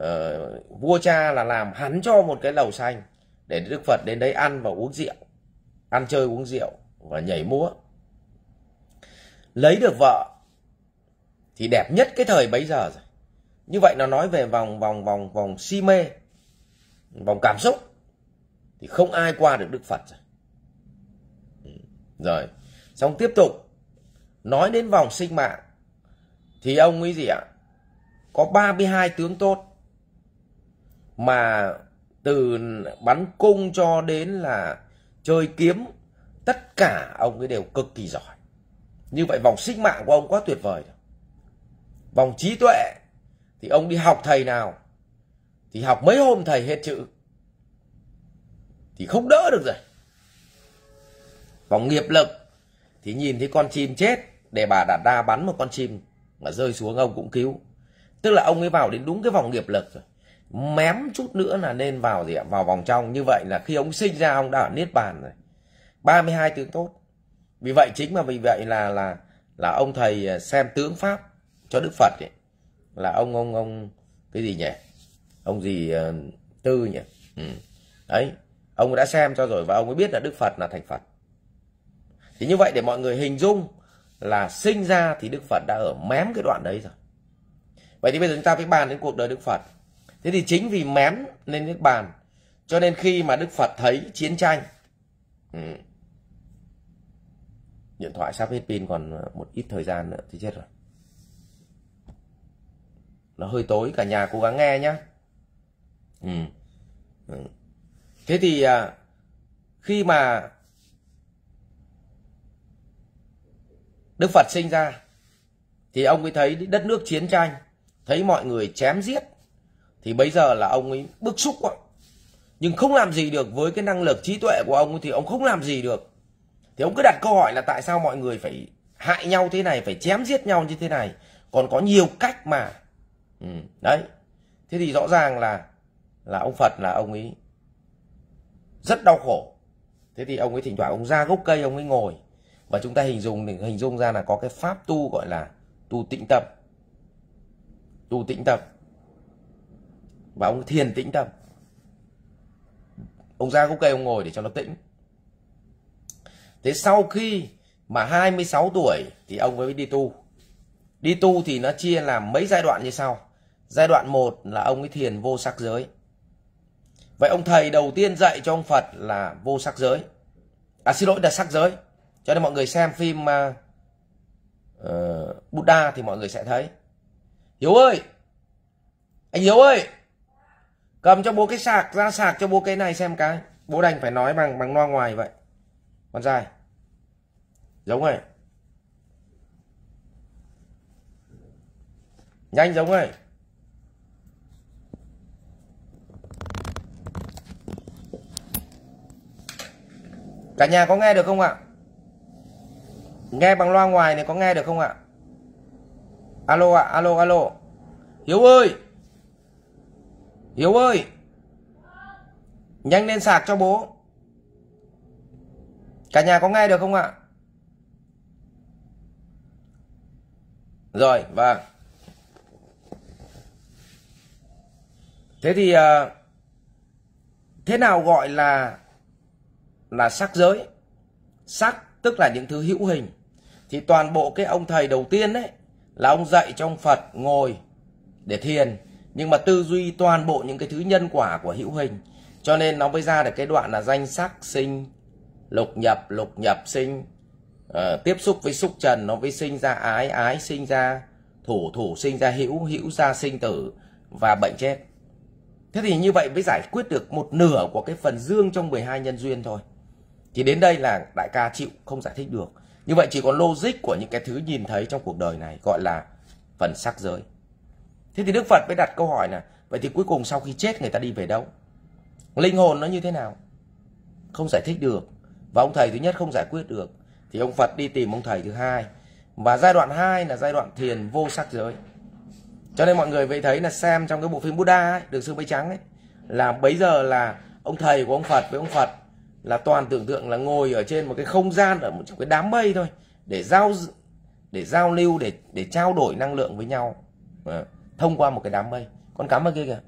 uh, vua cha là làm hắn cho một cái lầu xanh để đức phật đến đấy ăn và uống rượu ăn chơi uống rượu và nhảy múa lấy được vợ thì đẹp nhất cái thời bấy giờ rồi như vậy nó nói về vòng vòng vòng vòng si mê vòng cảm xúc thì không ai qua được đức phật rồi ừ. rồi xong tiếp tục nói đến vòng sinh mạng thì ông ấy gì ạ có 32 tướng tốt mà từ bắn cung cho đến là chơi kiếm tất cả ông ấy đều cực kỳ giỏi như vậy vòng sinh mạng của ông quá tuyệt vời vòng trí tuệ thì ông đi học thầy nào thì học mấy hôm thầy hết chữ thì không đỡ được rồi vòng nghiệp lực thì nhìn thấy con chim chết để bà đàn đa bắn một con chim mà rơi xuống ông cũng cứu tức là ông ấy vào đến đúng cái vòng nghiệp lực rồi mém chút nữa là nên vào gì ạ vào vòng trong như vậy là khi ông sinh ra ông đã ở niết bàn rồi 32 tướng tốt vì vậy chính mà vì vậy là là là ông thầy à, xem tướng pháp cho đức phật ấy là ông ông ông cái gì nhỉ ông gì à, tư nhỉ ừ. đấy ông đã xem cho rồi và ông ấy biết là đức phật là thành phật thì như vậy để mọi người hình dung là sinh ra thì Đức Phật đã ở mém cái đoạn đấy rồi. Vậy thì bây giờ chúng ta phải bàn đến cuộc đời Đức Phật. Thế thì chính vì mém nên Đức bàn cho nên khi mà Đức Phật thấy chiến tranh ừ. Điện thoại sắp hết pin còn một ít thời gian nữa thì chết rồi Nó hơi tối cả nhà cố gắng nghe nhá ừ. Ừ. Thế thì à, khi mà Đức Phật sinh ra thì ông ấy thấy đất nước chiến tranh, thấy mọi người chém giết thì bây giờ là ông ấy bức xúc quá. Nhưng không làm gì được với cái năng lực trí tuệ của ông ấy thì ông không làm gì được. Thì ông cứ đặt câu hỏi là tại sao mọi người phải hại nhau thế này, phải chém giết nhau như thế này, còn có nhiều cách mà. Ừ, đấy. Thế thì rõ ràng là là ông Phật là ông ấy rất đau khổ. Thế thì ông ấy thỉnh thoảng ông ra gốc cây ông ấy ngồi và chúng ta hình dung hình dung ra là có cái pháp tu gọi là tu tĩnh tâm tu tĩnh tâm và ông thiền tĩnh tâm ông ra gốc cây ông ngồi để cho nó tĩnh thế sau khi mà 26 tuổi thì ông mới đi tu đi tu thì nó chia làm mấy giai đoạn như sau giai đoạn 1 là ông ấy thiền vô sắc giới vậy ông thầy đầu tiên dạy cho ông Phật là vô sắc giới à xin lỗi là sắc giới cho nên mọi người xem phim uh, Buddha thì mọi người sẽ thấy Hiếu ơi anh Hiếu ơi cầm cho bố cái sạc ra sạc cho bố cái này xem cái bố đành phải nói bằng bằng loa ngoài vậy con trai giống rồi nhanh giống rồi cả nhà có nghe được không ạ Nghe bằng loa ngoài này có nghe được không ạ? Alo ạ, alo, alo. Hiếu ơi! Hiếu ơi! Nhanh lên sạc cho bố. Cả nhà có nghe được không ạ? Rồi, vâng. Thế thì... Ờ, thế nào gọi là là sắc giới? Sắc tức là những thứ hữu hình thì toàn bộ cái ông thầy đầu tiên đấy là ông dạy trong Phật ngồi để thiền nhưng mà tư duy toàn bộ những cái thứ nhân quả của hữu hình cho nên nó mới ra được cái đoạn là danh sắc sinh lục nhập lục nhập sinh uh, tiếp xúc với xúc trần nó mới sinh ra ái ái sinh ra thủ thủ sinh ra hữu hữu ra sinh tử và bệnh chết thế thì như vậy mới giải quyết được một nửa của cái phần dương trong 12 nhân duyên thôi thì đến đây là đại ca chịu không giải thích được như vậy chỉ còn logic của những cái thứ nhìn thấy trong cuộc đời này gọi là phần sắc giới. Thế thì Đức Phật mới đặt câu hỏi là vậy thì cuối cùng sau khi chết người ta đi về đâu? Linh hồn nó như thế nào? Không giải thích được. Và ông thầy thứ nhất không giải quyết được. Thì ông Phật đi tìm ông thầy thứ hai. Và giai đoạn 2 là giai đoạn thiền vô sắc giới. Cho nên mọi người vậy thấy là xem trong cái bộ phim Buddha ấy, Đường Sư Mây Trắng ấy, là bấy giờ là ông thầy của ông Phật với ông Phật là toàn tưởng tượng là ngồi ở trên một cái không gian ở một cái đám mây thôi để giao để giao lưu để để trao đổi năng lượng với nhau à, thông qua một cái đám mây con cám ở kia kìa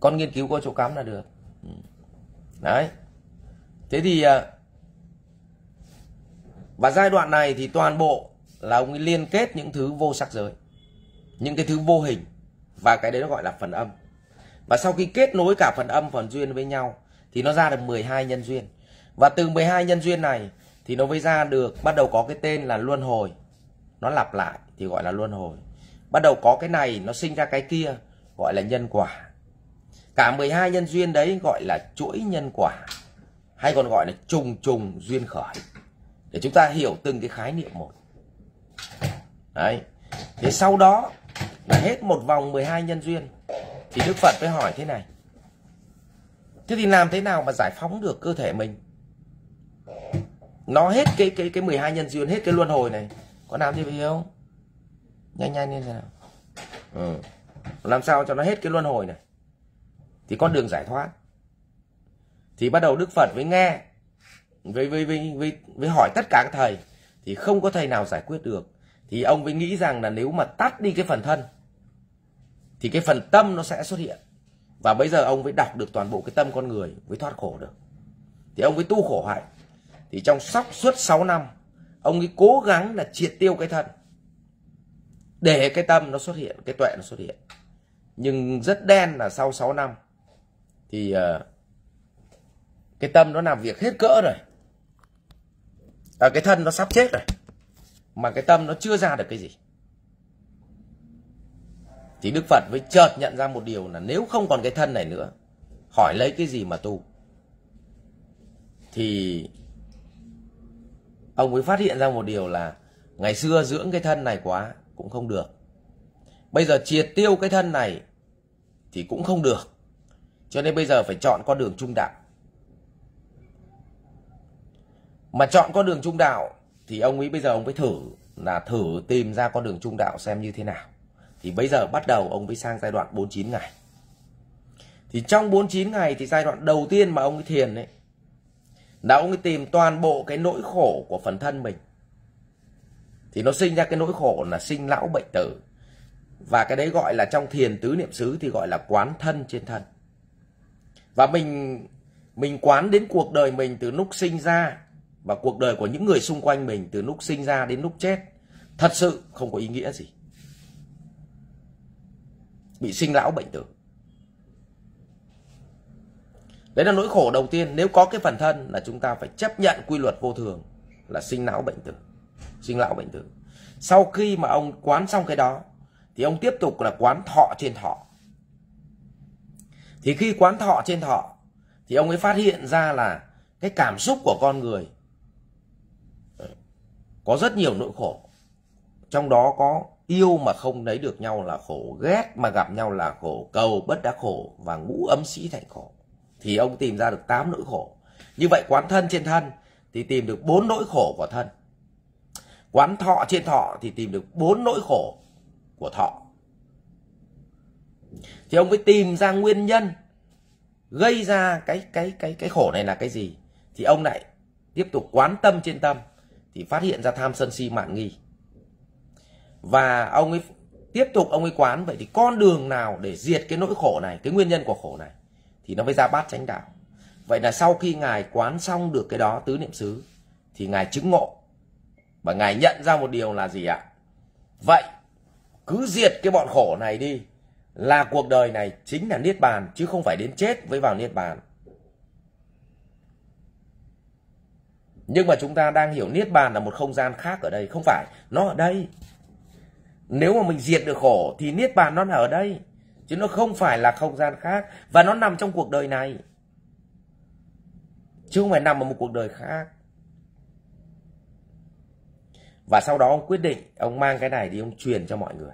con nghiên cứu có chỗ cám là được ừ. đấy thế thì ờ, và giai đoạn này thì toàn bộ là ông ấy liên kết những thứ vô sắc giới những cái thứ vô hình và cái đấy nó gọi là phần âm và sau khi kết nối cả phần âm phần duyên với nhau thì nó ra được 12 nhân duyên. Và từ 12 nhân duyên này thì nó mới ra được bắt đầu có cái tên là luân hồi. Nó lặp lại thì gọi là luân hồi. Bắt đầu có cái này nó sinh ra cái kia gọi là nhân quả. Cả 12 nhân duyên đấy gọi là chuỗi nhân quả hay còn gọi là trùng trùng duyên khởi. Để chúng ta hiểu từng cái khái niệm một. Đấy. Thế sau đó là hết một vòng 12 nhân duyên thì đức phật mới hỏi thế này thế thì làm thế nào mà giải phóng được cơ thể mình nó hết cái cái cái 12 nhân duyên hết cái luân hồi này có làm gì vậy không nhanh nhanh lên nào ừ. làm sao cho nó hết cái luân hồi này thì con đường giải thoát thì bắt đầu đức phật mới nghe với với với với, với hỏi tất cả các thầy thì không có thầy nào giải quyết được thì ông mới nghĩ rằng là nếu mà tắt đi cái phần thân thì cái phần tâm nó sẽ xuất hiện và bây giờ ông mới đọc được toàn bộ cái tâm con người mới thoát khổ được thì ông mới tu khổ hạnh thì trong sóc suốt 6 năm ông ấy cố gắng là triệt tiêu cái thân để cái tâm nó xuất hiện cái tuệ nó xuất hiện nhưng rất đen là sau 6 năm thì ờ, cái tâm nó làm việc hết cỡ rồi à, cái thân nó sắp chết rồi mà cái tâm nó chưa ra được cái gì thì Đức Phật mới chợt nhận ra một điều là nếu không còn cái thân này nữa, hỏi lấy cái gì mà tu? Thì ông mới phát hiện ra một điều là ngày xưa dưỡng cái thân này quá cũng không được. Bây giờ triệt tiêu cái thân này thì cũng không được. Cho nên bây giờ phải chọn con đường trung đạo. Mà chọn con đường trung đạo thì ông ấy bây giờ ông mới thử là thử tìm ra con đường trung đạo xem như thế nào thì bây giờ bắt đầu ông mới sang giai đoạn 49 ngày thì trong 49 ngày thì giai đoạn đầu tiên mà ông ấy thiền ấy là ông ấy tìm toàn bộ cái nỗi khổ của phần thân mình thì nó sinh ra cái nỗi khổ là sinh lão bệnh tử và cái đấy gọi là trong thiền tứ niệm xứ thì gọi là quán thân trên thân và mình mình quán đến cuộc đời mình từ lúc sinh ra và cuộc đời của những người xung quanh mình từ lúc sinh ra đến lúc chết thật sự không có ý nghĩa gì bị sinh lão bệnh tử đấy là nỗi khổ đầu tiên nếu có cái phần thân là chúng ta phải chấp nhận quy luật vô thường là sinh lão bệnh tử sinh lão bệnh tử sau khi mà ông quán xong cái đó thì ông tiếp tục là quán thọ trên thọ thì khi quán thọ trên thọ thì ông ấy phát hiện ra là cái cảm xúc của con người ờ, có rất nhiều nỗi khổ trong đó có Yêu mà không lấy được nhau là khổ, ghét mà gặp nhau là khổ, cầu bất đắc khổ và ngũ ấm sĩ thành khổ. Thì ông tìm ra được tám nỗi khổ. Như vậy quán thân trên thân thì tìm được bốn nỗi khổ của thân. Quán thọ trên thọ thì tìm được bốn nỗi khổ của thọ. Thì ông mới tìm ra nguyên nhân gây ra cái cái cái cái khổ này là cái gì thì ông lại tiếp tục quán tâm trên tâm thì phát hiện ra tham sân si mạn nghi và ông ấy tiếp tục ông ấy quán vậy thì con đường nào để diệt cái nỗi khổ này cái nguyên nhân của khổ này thì nó mới ra bát chánh đạo vậy là sau khi ngài quán xong được cái đó tứ niệm xứ thì ngài chứng ngộ và ngài nhận ra một điều là gì ạ vậy cứ diệt cái bọn khổ này đi là cuộc đời này chính là niết bàn chứ không phải đến chết với vào niết bàn nhưng mà chúng ta đang hiểu niết bàn là một không gian khác ở đây không phải nó ở đây nếu mà mình diệt được khổ thì Niết Bàn nó là ở đây. Chứ nó không phải là không gian khác. Và nó nằm trong cuộc đời này. Chứ không phải nằm ở một cuộc đời khác. Và sau đó ông quyết định, ông mang cái này thì ông truyền cho mọi người.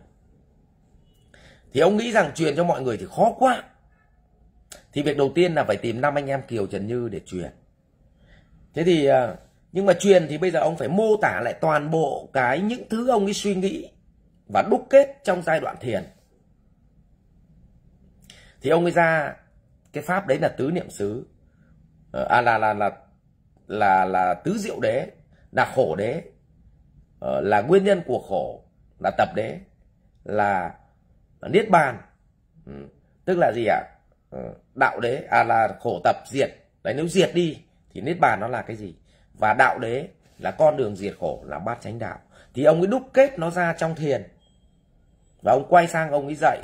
Thì ông nghĩ rằng truyền cho mọi người thì khó quá. Thì việc đầu tiên là phải tìm năm anh em Kiều Trần Như để truyền. Thế thì à, nhưng mà truyền thì bây giờ ông phải mô tả lại toàn bộ cái những thứ ông ấy suy nghĩ và đúc kết trong giai đoạn thiền thì ông ấy ra cái pháp đấy là tứ niệm xứ ờ, à là là là là là tứ diệu đế là khổ đế ờ, là nguyên nhân của khổ là tập đế là niết bàn ừ, tức là gì ạ à? đạo đế à là khổ tập diệt đấy nếu diệt đi thì niết bàn nó là cái gì và đạo đế là con đường diệt khổ là bát chánh đạo thì ông ấy đúc kết nó ra trong thiền và ông quay sang ông ấy dạy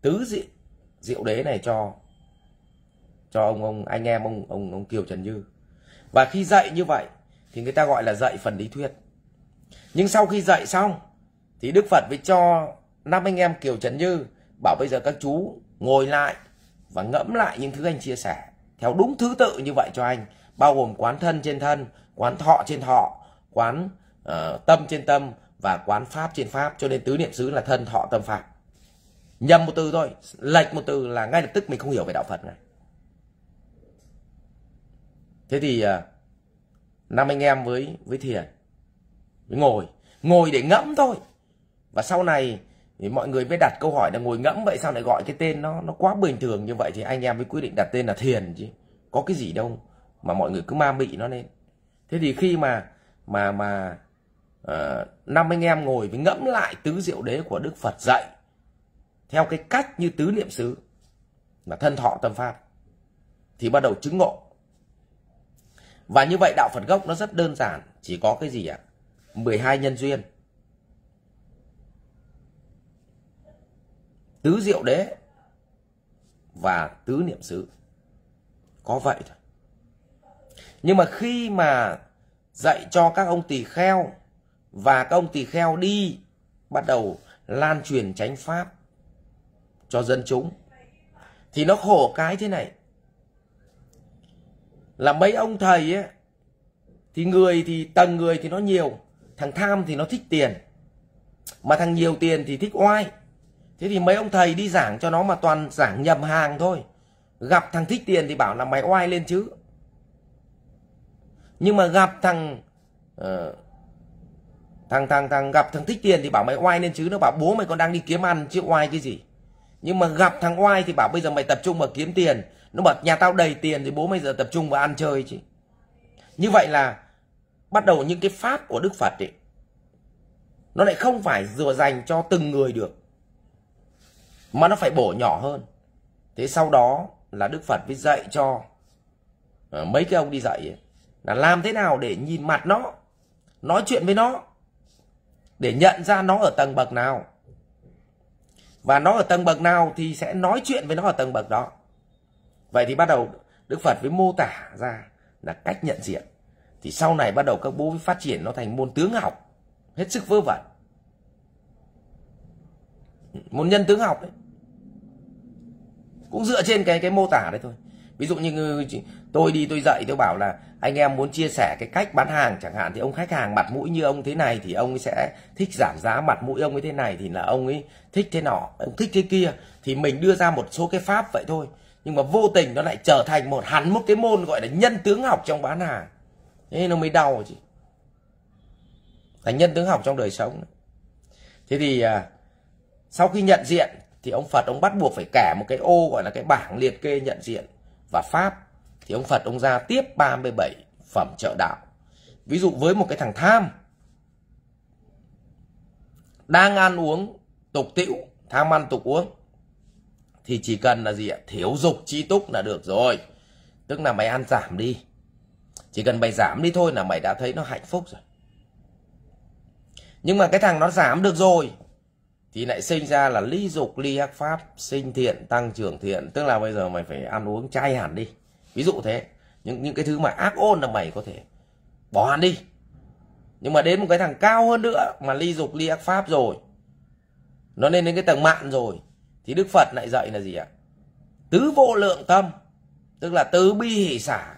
tứ diệu diệu đế này cho cho ông ông anh em ông ông ông Kiều Trần Như và khi dạy như vậy thì người ta gọi là dạy phần lý thuyết nhưng sau khi dạy xong thì Đức Phật mới cho năm anh em Kiều Trần Như bảo bây giờ các chú ngồi lại và ngẫm lại những thứ anh chia sẻ theo đúng thứ tự như vậy cho anh bao gồm quán thân trên thân quán thọ trên thọ quán uh, tâm trên tâm và quán pháp trên pháp cho nên tứ niệm xứ là thân thọ tâm pháp nhầm một từ thôi lệch một từ là ngay lập tức mình không hiểu về đạo phật này thế thì à, năm anh em với với thiền với ngồi ngồi để ngẫm thôi và sau này thì mọi người mới đặt câu hỏi là ngồi ngẫm vậy sao lại gọi cái tên nó nó quá bình thường như vậy thì anh em mới quyết định đặt tên là thiền chứ có cái gì đâu mà mọi người cứ ma mị nó lên thế thì khi mà mà mà Ờ, năm anh em ngồi với ngẫm lại tứ diệu đế của Đức Phật dạy theo cái cách như tứ niệm xứ là thân thọ tâm pháp thì bắt đầu chứng ngộ và như vậy đạo Phật gốc nó rất đơn giản chỉ có cái gì ạ à? 12 nhân duyên tứ diệu đế và tứ niệm xứ có vậy thôi nhưng mà khi mà dạy cho các ông tỳ kheo và các ông tỳ kheo đi bắt đầu lan truyền chánh pháp cho dân chúng thì nó khổ cái thế này là mấy ông thầy ấy thì người thì tầng người thì nó nhiều thằng tham thì nó thích tiền mà thằng nhiều tiền thì thích oai thế thì mấy ông thầy đi giảng cho nó mà toàn giảng nhầm hàng thôi gặp thằng thích tiền thì bảo là mày oai lên chứ nhưng mà gặp thằng uh, thằng thằng thằng gặp thằng thích tiền thì bảo mày oai lên chứ nó bảo bố mày còn đang đi kiếm ăn chứ oai cái gì nhưng mà gặp thằng oai thì bảo bây giờ mày tập trung vào kiếm tiền nó bảo nhà tao đầy tiền thì bố mày giờ tập trung vào ăn chơi chứ như vậy là bắt đầu những cái pháp của đức phật ấy nó lại không phải dừa dành cho từng người được mà nó phải bổ nhỏ hơn thế sau đó là đức phật mới dạy cho ờ, mấy cái ông đi dạy ấy, là làm thế nào để nhìn mặt nó nói chuyện với nó để nhận ra nó ở tầng bậc nào và nó ở tầng bậc nào thì sẽ nói chuyện với nó ở tầng bậc đó vậy thì bắt đầu đức phật mới mô tả ra là cách nhận diện thì sau này bắt đầu các bố mới phát triển nó thành môn tướng học hết sức vớ vẩn môn nhân tướng học đấy cũng dựa trên cái cái mô tả đấy thôi ví dụ như tôi đi tôi dạy tôi bảo là anh em muốn chia sẻ cái cách bán hàng chẳng hạn thì ông khách hàng mặt mũi như ông thế này thì ông ấy sẽ thích giảm giá mặt mũi ông ấy thế này thì là ông ấy thích thế nọ ông thích thế kia thì mình đưa ra một số cái pháp vậy thôi nhưng mà vô tình nó lại trở thành một hẳn một cái môn gọi là nhân tướng học trong bán hàng thế nó mới đau chị là nhân tướng học trong đời sống thế thì à, sau khi nhận diện thì ông phật ông bắt buộc phải kẻ một cái ô gọi là cái bảng liệt kê nhận diện và pháp thì ông Phật ông ra tiếp 37 phẩm trợ đạo. Ví dụ với một cái thằng tham đang ăn uống tục tĩu, tham ăn tục uống thì chỉ cần là gì ạ? Thiếu dục chi túc là được rồi. Tức là mày ăn giảm đi. Chỉ cần mày giảm đi thôi là mày đã thấy nó hạnh phúc rồi. Nhưng mà cái thằng nó giảm được rồi thì lại sinh ra là ly dục ly ác pháp, sinh thiện tăng trưởng thiện, tức là bây giờ mày phải ăn uống chay hẳn đi ví dụ thế những những cái thứ mà ác ôn là mày có thể bỏ hẳn đi nhưng mà đến một cái thằng cao hơn nữa mà ly dục ly ác pháp rồi nó lên đến cái tầng mạn rồi thì đức phật lại dạy là gì ạ tứ vô lượng tâm tức là tứ bi hỷ xả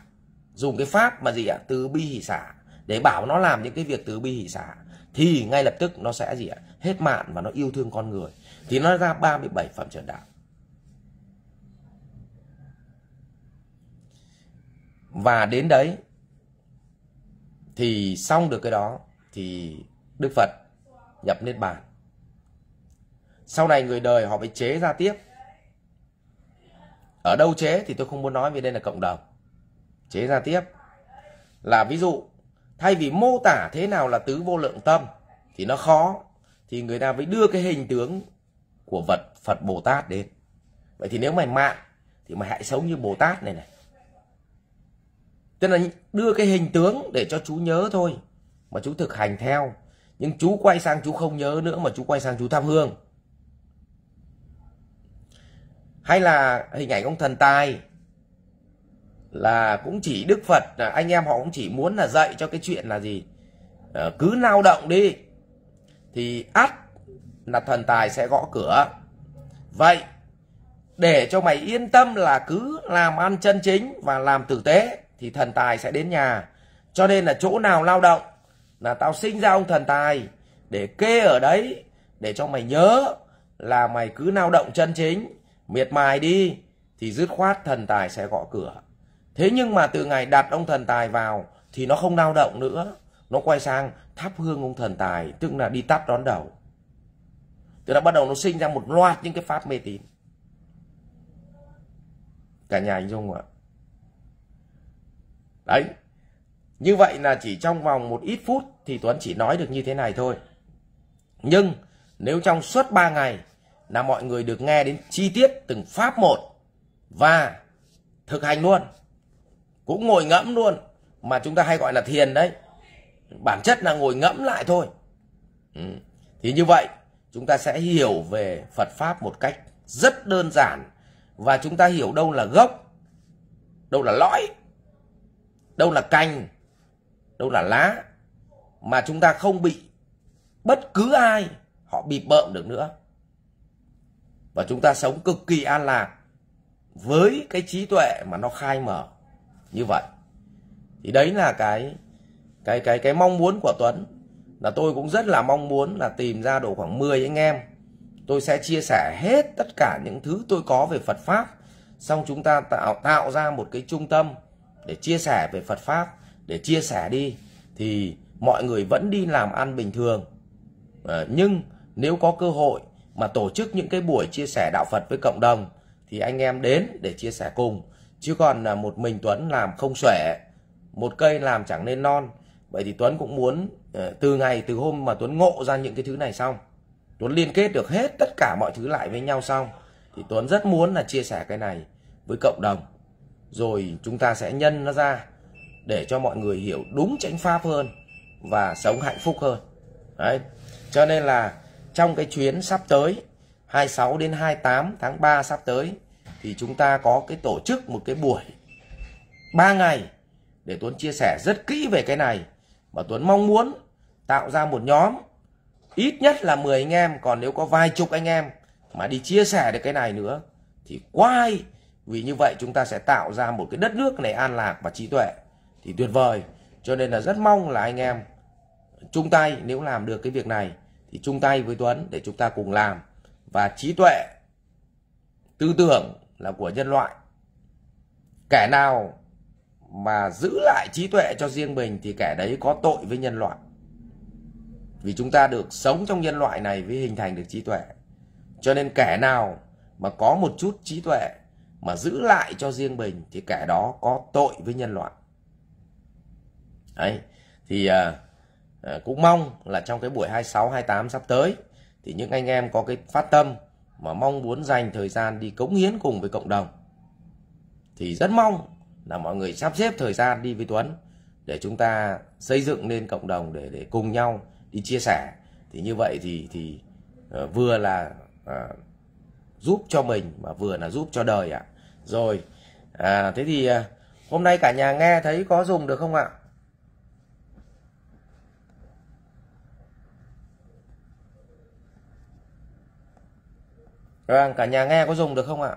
dùng cái pháp mà gì ạ tứ bi hỷ xả để bảo nó làm những cái việc tứ bi hỷ xả thì ngay lập tức nó sẽ gì ạ hết mạn và nó yêu thương con người thì nó ra 37 phẩm trần đạo và đến đấy thì xong được cái đó thì Đức Phật nhập Niết Bàn. Sau này người đời họ phải chế ra tiếp. Ở đâu chế thì tôi không muốn nói vì đây là cộng đồng. Chế ra tiếp là ví dụ thay vì mô tả thế nào là tứ vô lượng tâm thì nó khó thì người ta mới đưa cái hình tướng của vật Phật Bồ Tát đến. Vậy thì nếu mày mạng thì mày hãy sống như Bồ Tát này này tức là đưa cái hình tướng để cho chú nhớ thôi mà chú thực hành theo nhưng chú quay sang chú không nhớ nữa mà chú quay sang chú tham hương hay là hình ảnh ông thần tài là cũng chỉ đức phật anh em họ cũng chỉ muốn là dạy cho cái chuyện là gì ờ, cứ lao động đi thì ắt là thần tài sẽ gõ cửa vậy để cho mày yên tâm là cứ làm ăn chân chính và làm tử tế thì thần tài sẽ đến nhà. Cho nên là chỗ nào lao động là tao sinh ra ông thần tài để kê ở đấy để cho mày nhớ là mày cứ lao động chân chính, miệt mài đi thì dứt khoát thần tài sẽ gõ cửa. Thế nhưng mà từ ngày đặt ông thần tài vào thì nó không lao động nữa. Nó quay sang thắp hương ông thần tài, tức là đi tắt đón đầu. Từ đó bắt đầu nó sinh ra một loạt những cái pháp mê tín. Cả nhà anh Dung ạ. Đấy. Như vậy là chỉ trong vòng một ít phút thì Tuấn chỉ nói được như thế này thôi. Nhưng nếu trong suốt 3 ngày là mọi người được nghe đến chi tiết từng pháp một và thực hành luôn. Cũng ngồi ngẫm luôn mà chúng ta hay gọi là thiền đấy. Bản chất là ngồi ngẫm lại thôi. Ừ. Thì như vậy chúng ta sẽ hiểu về Phật Pháp một cách rất đơn giản và chúng ta hiểu đâu là gốc, đâu là lõi đâu là cành, đâu là lá mà chúng ta không bị bất cứ ai họ bị bợm được nữa. Và chúng ta sống cực kỳ an lạc với cái trí tuệ mà nó khai mở như vậy. Thì đấy là cái cái cái cái mong muốn của Tuấn là tôi cũng rất là mong muốn là tìm ra độ khoảng 10 anh em. Tôi sẽ chia sẻ hết tất cả những thứ tôi có về Phật pháp, xong chúng ta tạo tạo ra một cái trung tâm để chia sẻ về Phật pháp để chia sẻ đi thì mọi người vẫn đi làm ăn bình thường à, nhưng nếu có cơ hội mà tổ chức những cái buổi chia sẻ đạo Phật với cộng đồng thì anh em đến để chia sẻ cùng chứ còn là một mình Tuấn làm không xuể một cây làm chẳng nên non vậy thì Tuấn cũng muốn ờ, từ ngày từ hôm mà Tuấn ngộ ra những cái thứ này xong Tuấn liên kết được hết tất cả mọi thứ lại với nhau xong thì Tuấn rất muốn là chia sẻ cái này với cộng đồng rồi chúng ta sẽ nhân nó ra để cho mọi người hiểu đúng chánh pháp hơn và sống hạnh phúc hơn đấy cho nên là trong cái chuyến sắp tới 26 đến 28 tháng 3 sắp tới thì chúng ta có cái tổ chức một cái buổi 3 ngày để Tuấn chia sẻ rất kỹ về cái này mà Tuấn mong muốn tạo ra một nhóm ít nhất là 10 anh em còn nếu có vài chục anh em mà đi chia sẻ được cái này nữa thì quay vì như vậy chúng ta sẽ tạo ra một cái đất nước này an lạc và trí tuệ thì tuyệt vời cho nên là rất mong là anh em chung tay nếu làm được cái việc này thì chung tay với Tuấn để chúng ta cùng làm và trí tuệ tư tưởng là của nhân loại kẻ nào mà giữ lại trí tuệ cho riêng mình thì kẻ đấy có tội với nhân loại vì chúng ta được sống trong nhân loại này với hình thành được trí tuệ cho nên kẻ nào mà có một chút trí tuệ mà giữ lại cho riêng mình thì kẻ đó có tội với nhân loại đấy thì à, à, cũng mong là trong cái buổi 26 28 sắp tới thì những anh em có cái phát tâm mà mong muốn dành thời gian đi cống hiến cùng với cộng đồng thì rất mong là mọi người sắp xếp thời gian đi với Tuấn để chúng ta xây dựng nên cộng đồng để để cùng nhau đi chia sẻ thì như vậy thì thì uh, vừa là uh, giúp cho mình mà vừa là giúp cho đời ạ à. rồi à, thế thì à, hôm nay cả nhà nghe thấy có dùng được không ạ Vâng, cả nhà nghe có dùng được không ạ?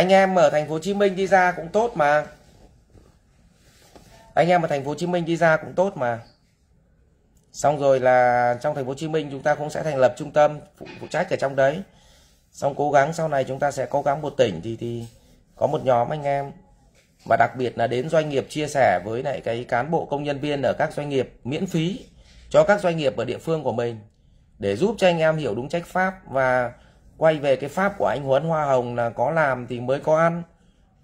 anh em ở thành phố Hồ Chí Minh đi ra cũng tốt mà anh em ở thành phố Hồ Chí Minh đi ra cũng tốt mà xong rồi là trong thành phố Hồ Chí Minh chúng ta cũng sẽ thành lập trung tâm phụ, phụ trách ở trong đấy xong cố gắng sau này chúng ta sẽ cố gắng một tỉnh thì thì có một nhóm anh em và đặc biệt là đến doanh nghiệp chia sẻ với lại cái cán bộ công nhân viên ở các doanh nghiệp miễn phí cho các doanh nghiệp ở địa phương của mình để giúp cho anh em hiểu đúng trách pháp và quay về cái pháp của anh Huấn Hoa Hồng là có làm thì mới có ăn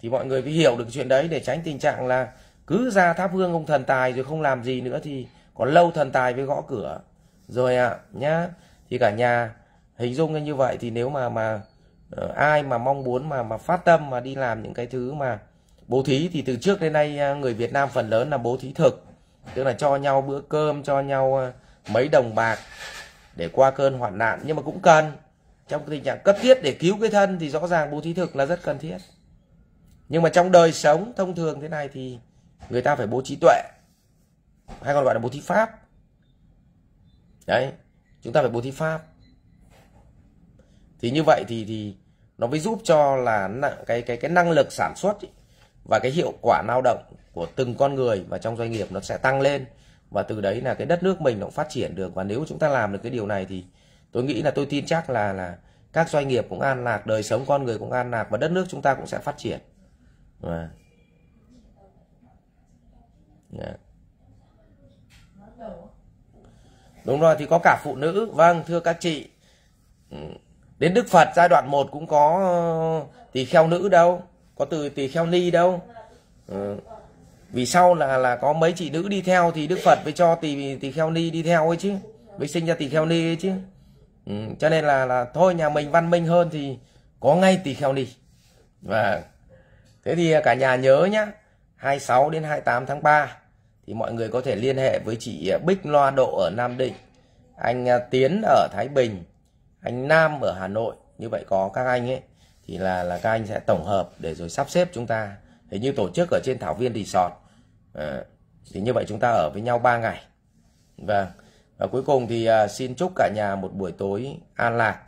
thì mọi người phải hiểu được chuyện đấy để tránh tình trạng là cứ ra tháp hương ông thần tài rồi không làm gì nữa thì còn lâu thần tài với gõ cửa rồi ạ à, nhá thì cả nhà hình dung như vậy thì nếu mà mà ờ, ai mà mong muốn mà mà phát tâm mà đi làm những cái thứ mà bố thí thì từ trước đến nay ờ, người Việt Nam phần lớn là bố thí thực tức là cho nhau bữa cơm cho nhau ờ, mấy đồng bạc để qua cơn hoạn nạn nhưng mà cũng cần trong tình trạng cấp thiết để cứu cái thân thì rõ ràng bố thí thực là rất cần thiết nhưng mà trong đời sống thông thường thế này thì người ta phải bố trí tuệ hay còn gọi là bố thí pháp đấy chúng ta phải bố thí pháp thì như vậy thì thì nó mới giúp cho là cái cái cái năng lực sản xuất ý, và cái hiệu quả lao động của từng con người và trong doanh nghiệp nó sẽ tăng lên và từ đấy là cái đất nước mình nó phát triển được và nếu chúng ta làm được cái điều này thì tôi nghĩ là tôi tin chắc là là các doanh nghiệp cũng an lạc đời sống con người cũng an lạc và đất nước chúng ta cũng sẽ phát triển à. Đúng rồi thì có cả phụ nữ Vâng thưa các chị ừ. Đến Đức Phật giai đoạn 1 cũng có ờ, Tỳ kheo nữ đâu Có từ tỳ kheo ni đâu ừ. Vì sau là là có mấy chị nữ đi theo Thì Đức Phật mới cho tỳ tỳ kheo ni đi theo ấy chứ Mới sinh ra tỳ kheo ni ấy chứ Ừ, cho nên là là thôi nhà mình văn minh hơn thì có ngay tỳ kheo ni và thế thì cả nhà nhớ nhá 26 đến 28 tháng 3 thì mọi người có thể liên hệ với chị à, Bích Loa Độ ở Nam Định anh à, Tiến ở Thái Bình anh Nam ở Hà Nội như vậy có các anh ấy thì là là các anh sẽ tổng hợp để rồi sắp xếp chúng ta hình như tổ chức ở trên Thảo Viên Resort à, thì như vậy chúng ta ở với nhau 3 ngày vâng và cuối cùng thì à, xin chúc cả nhà một buổi tối an lạc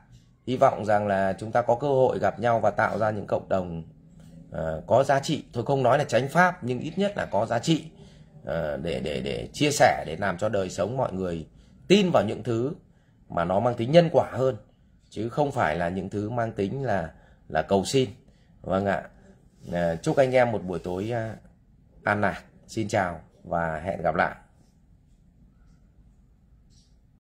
hy vọng rằng là chúng ta có cơ hội gặp nhau và tạo ra những cộng đồng à, có giá trị thôi không nói là tránh pháp nhưng ít nhất là có giá trị à, để để để chia sẻ để làm cho đời sống mọi người tin vào những thứ mà nó mang tính nhân quả hơn chứ không phải là những thứ mang tính là là cầu xin vâng ạ chúc anh em một buổi tối an lạc xin chào và hẹn gặp lại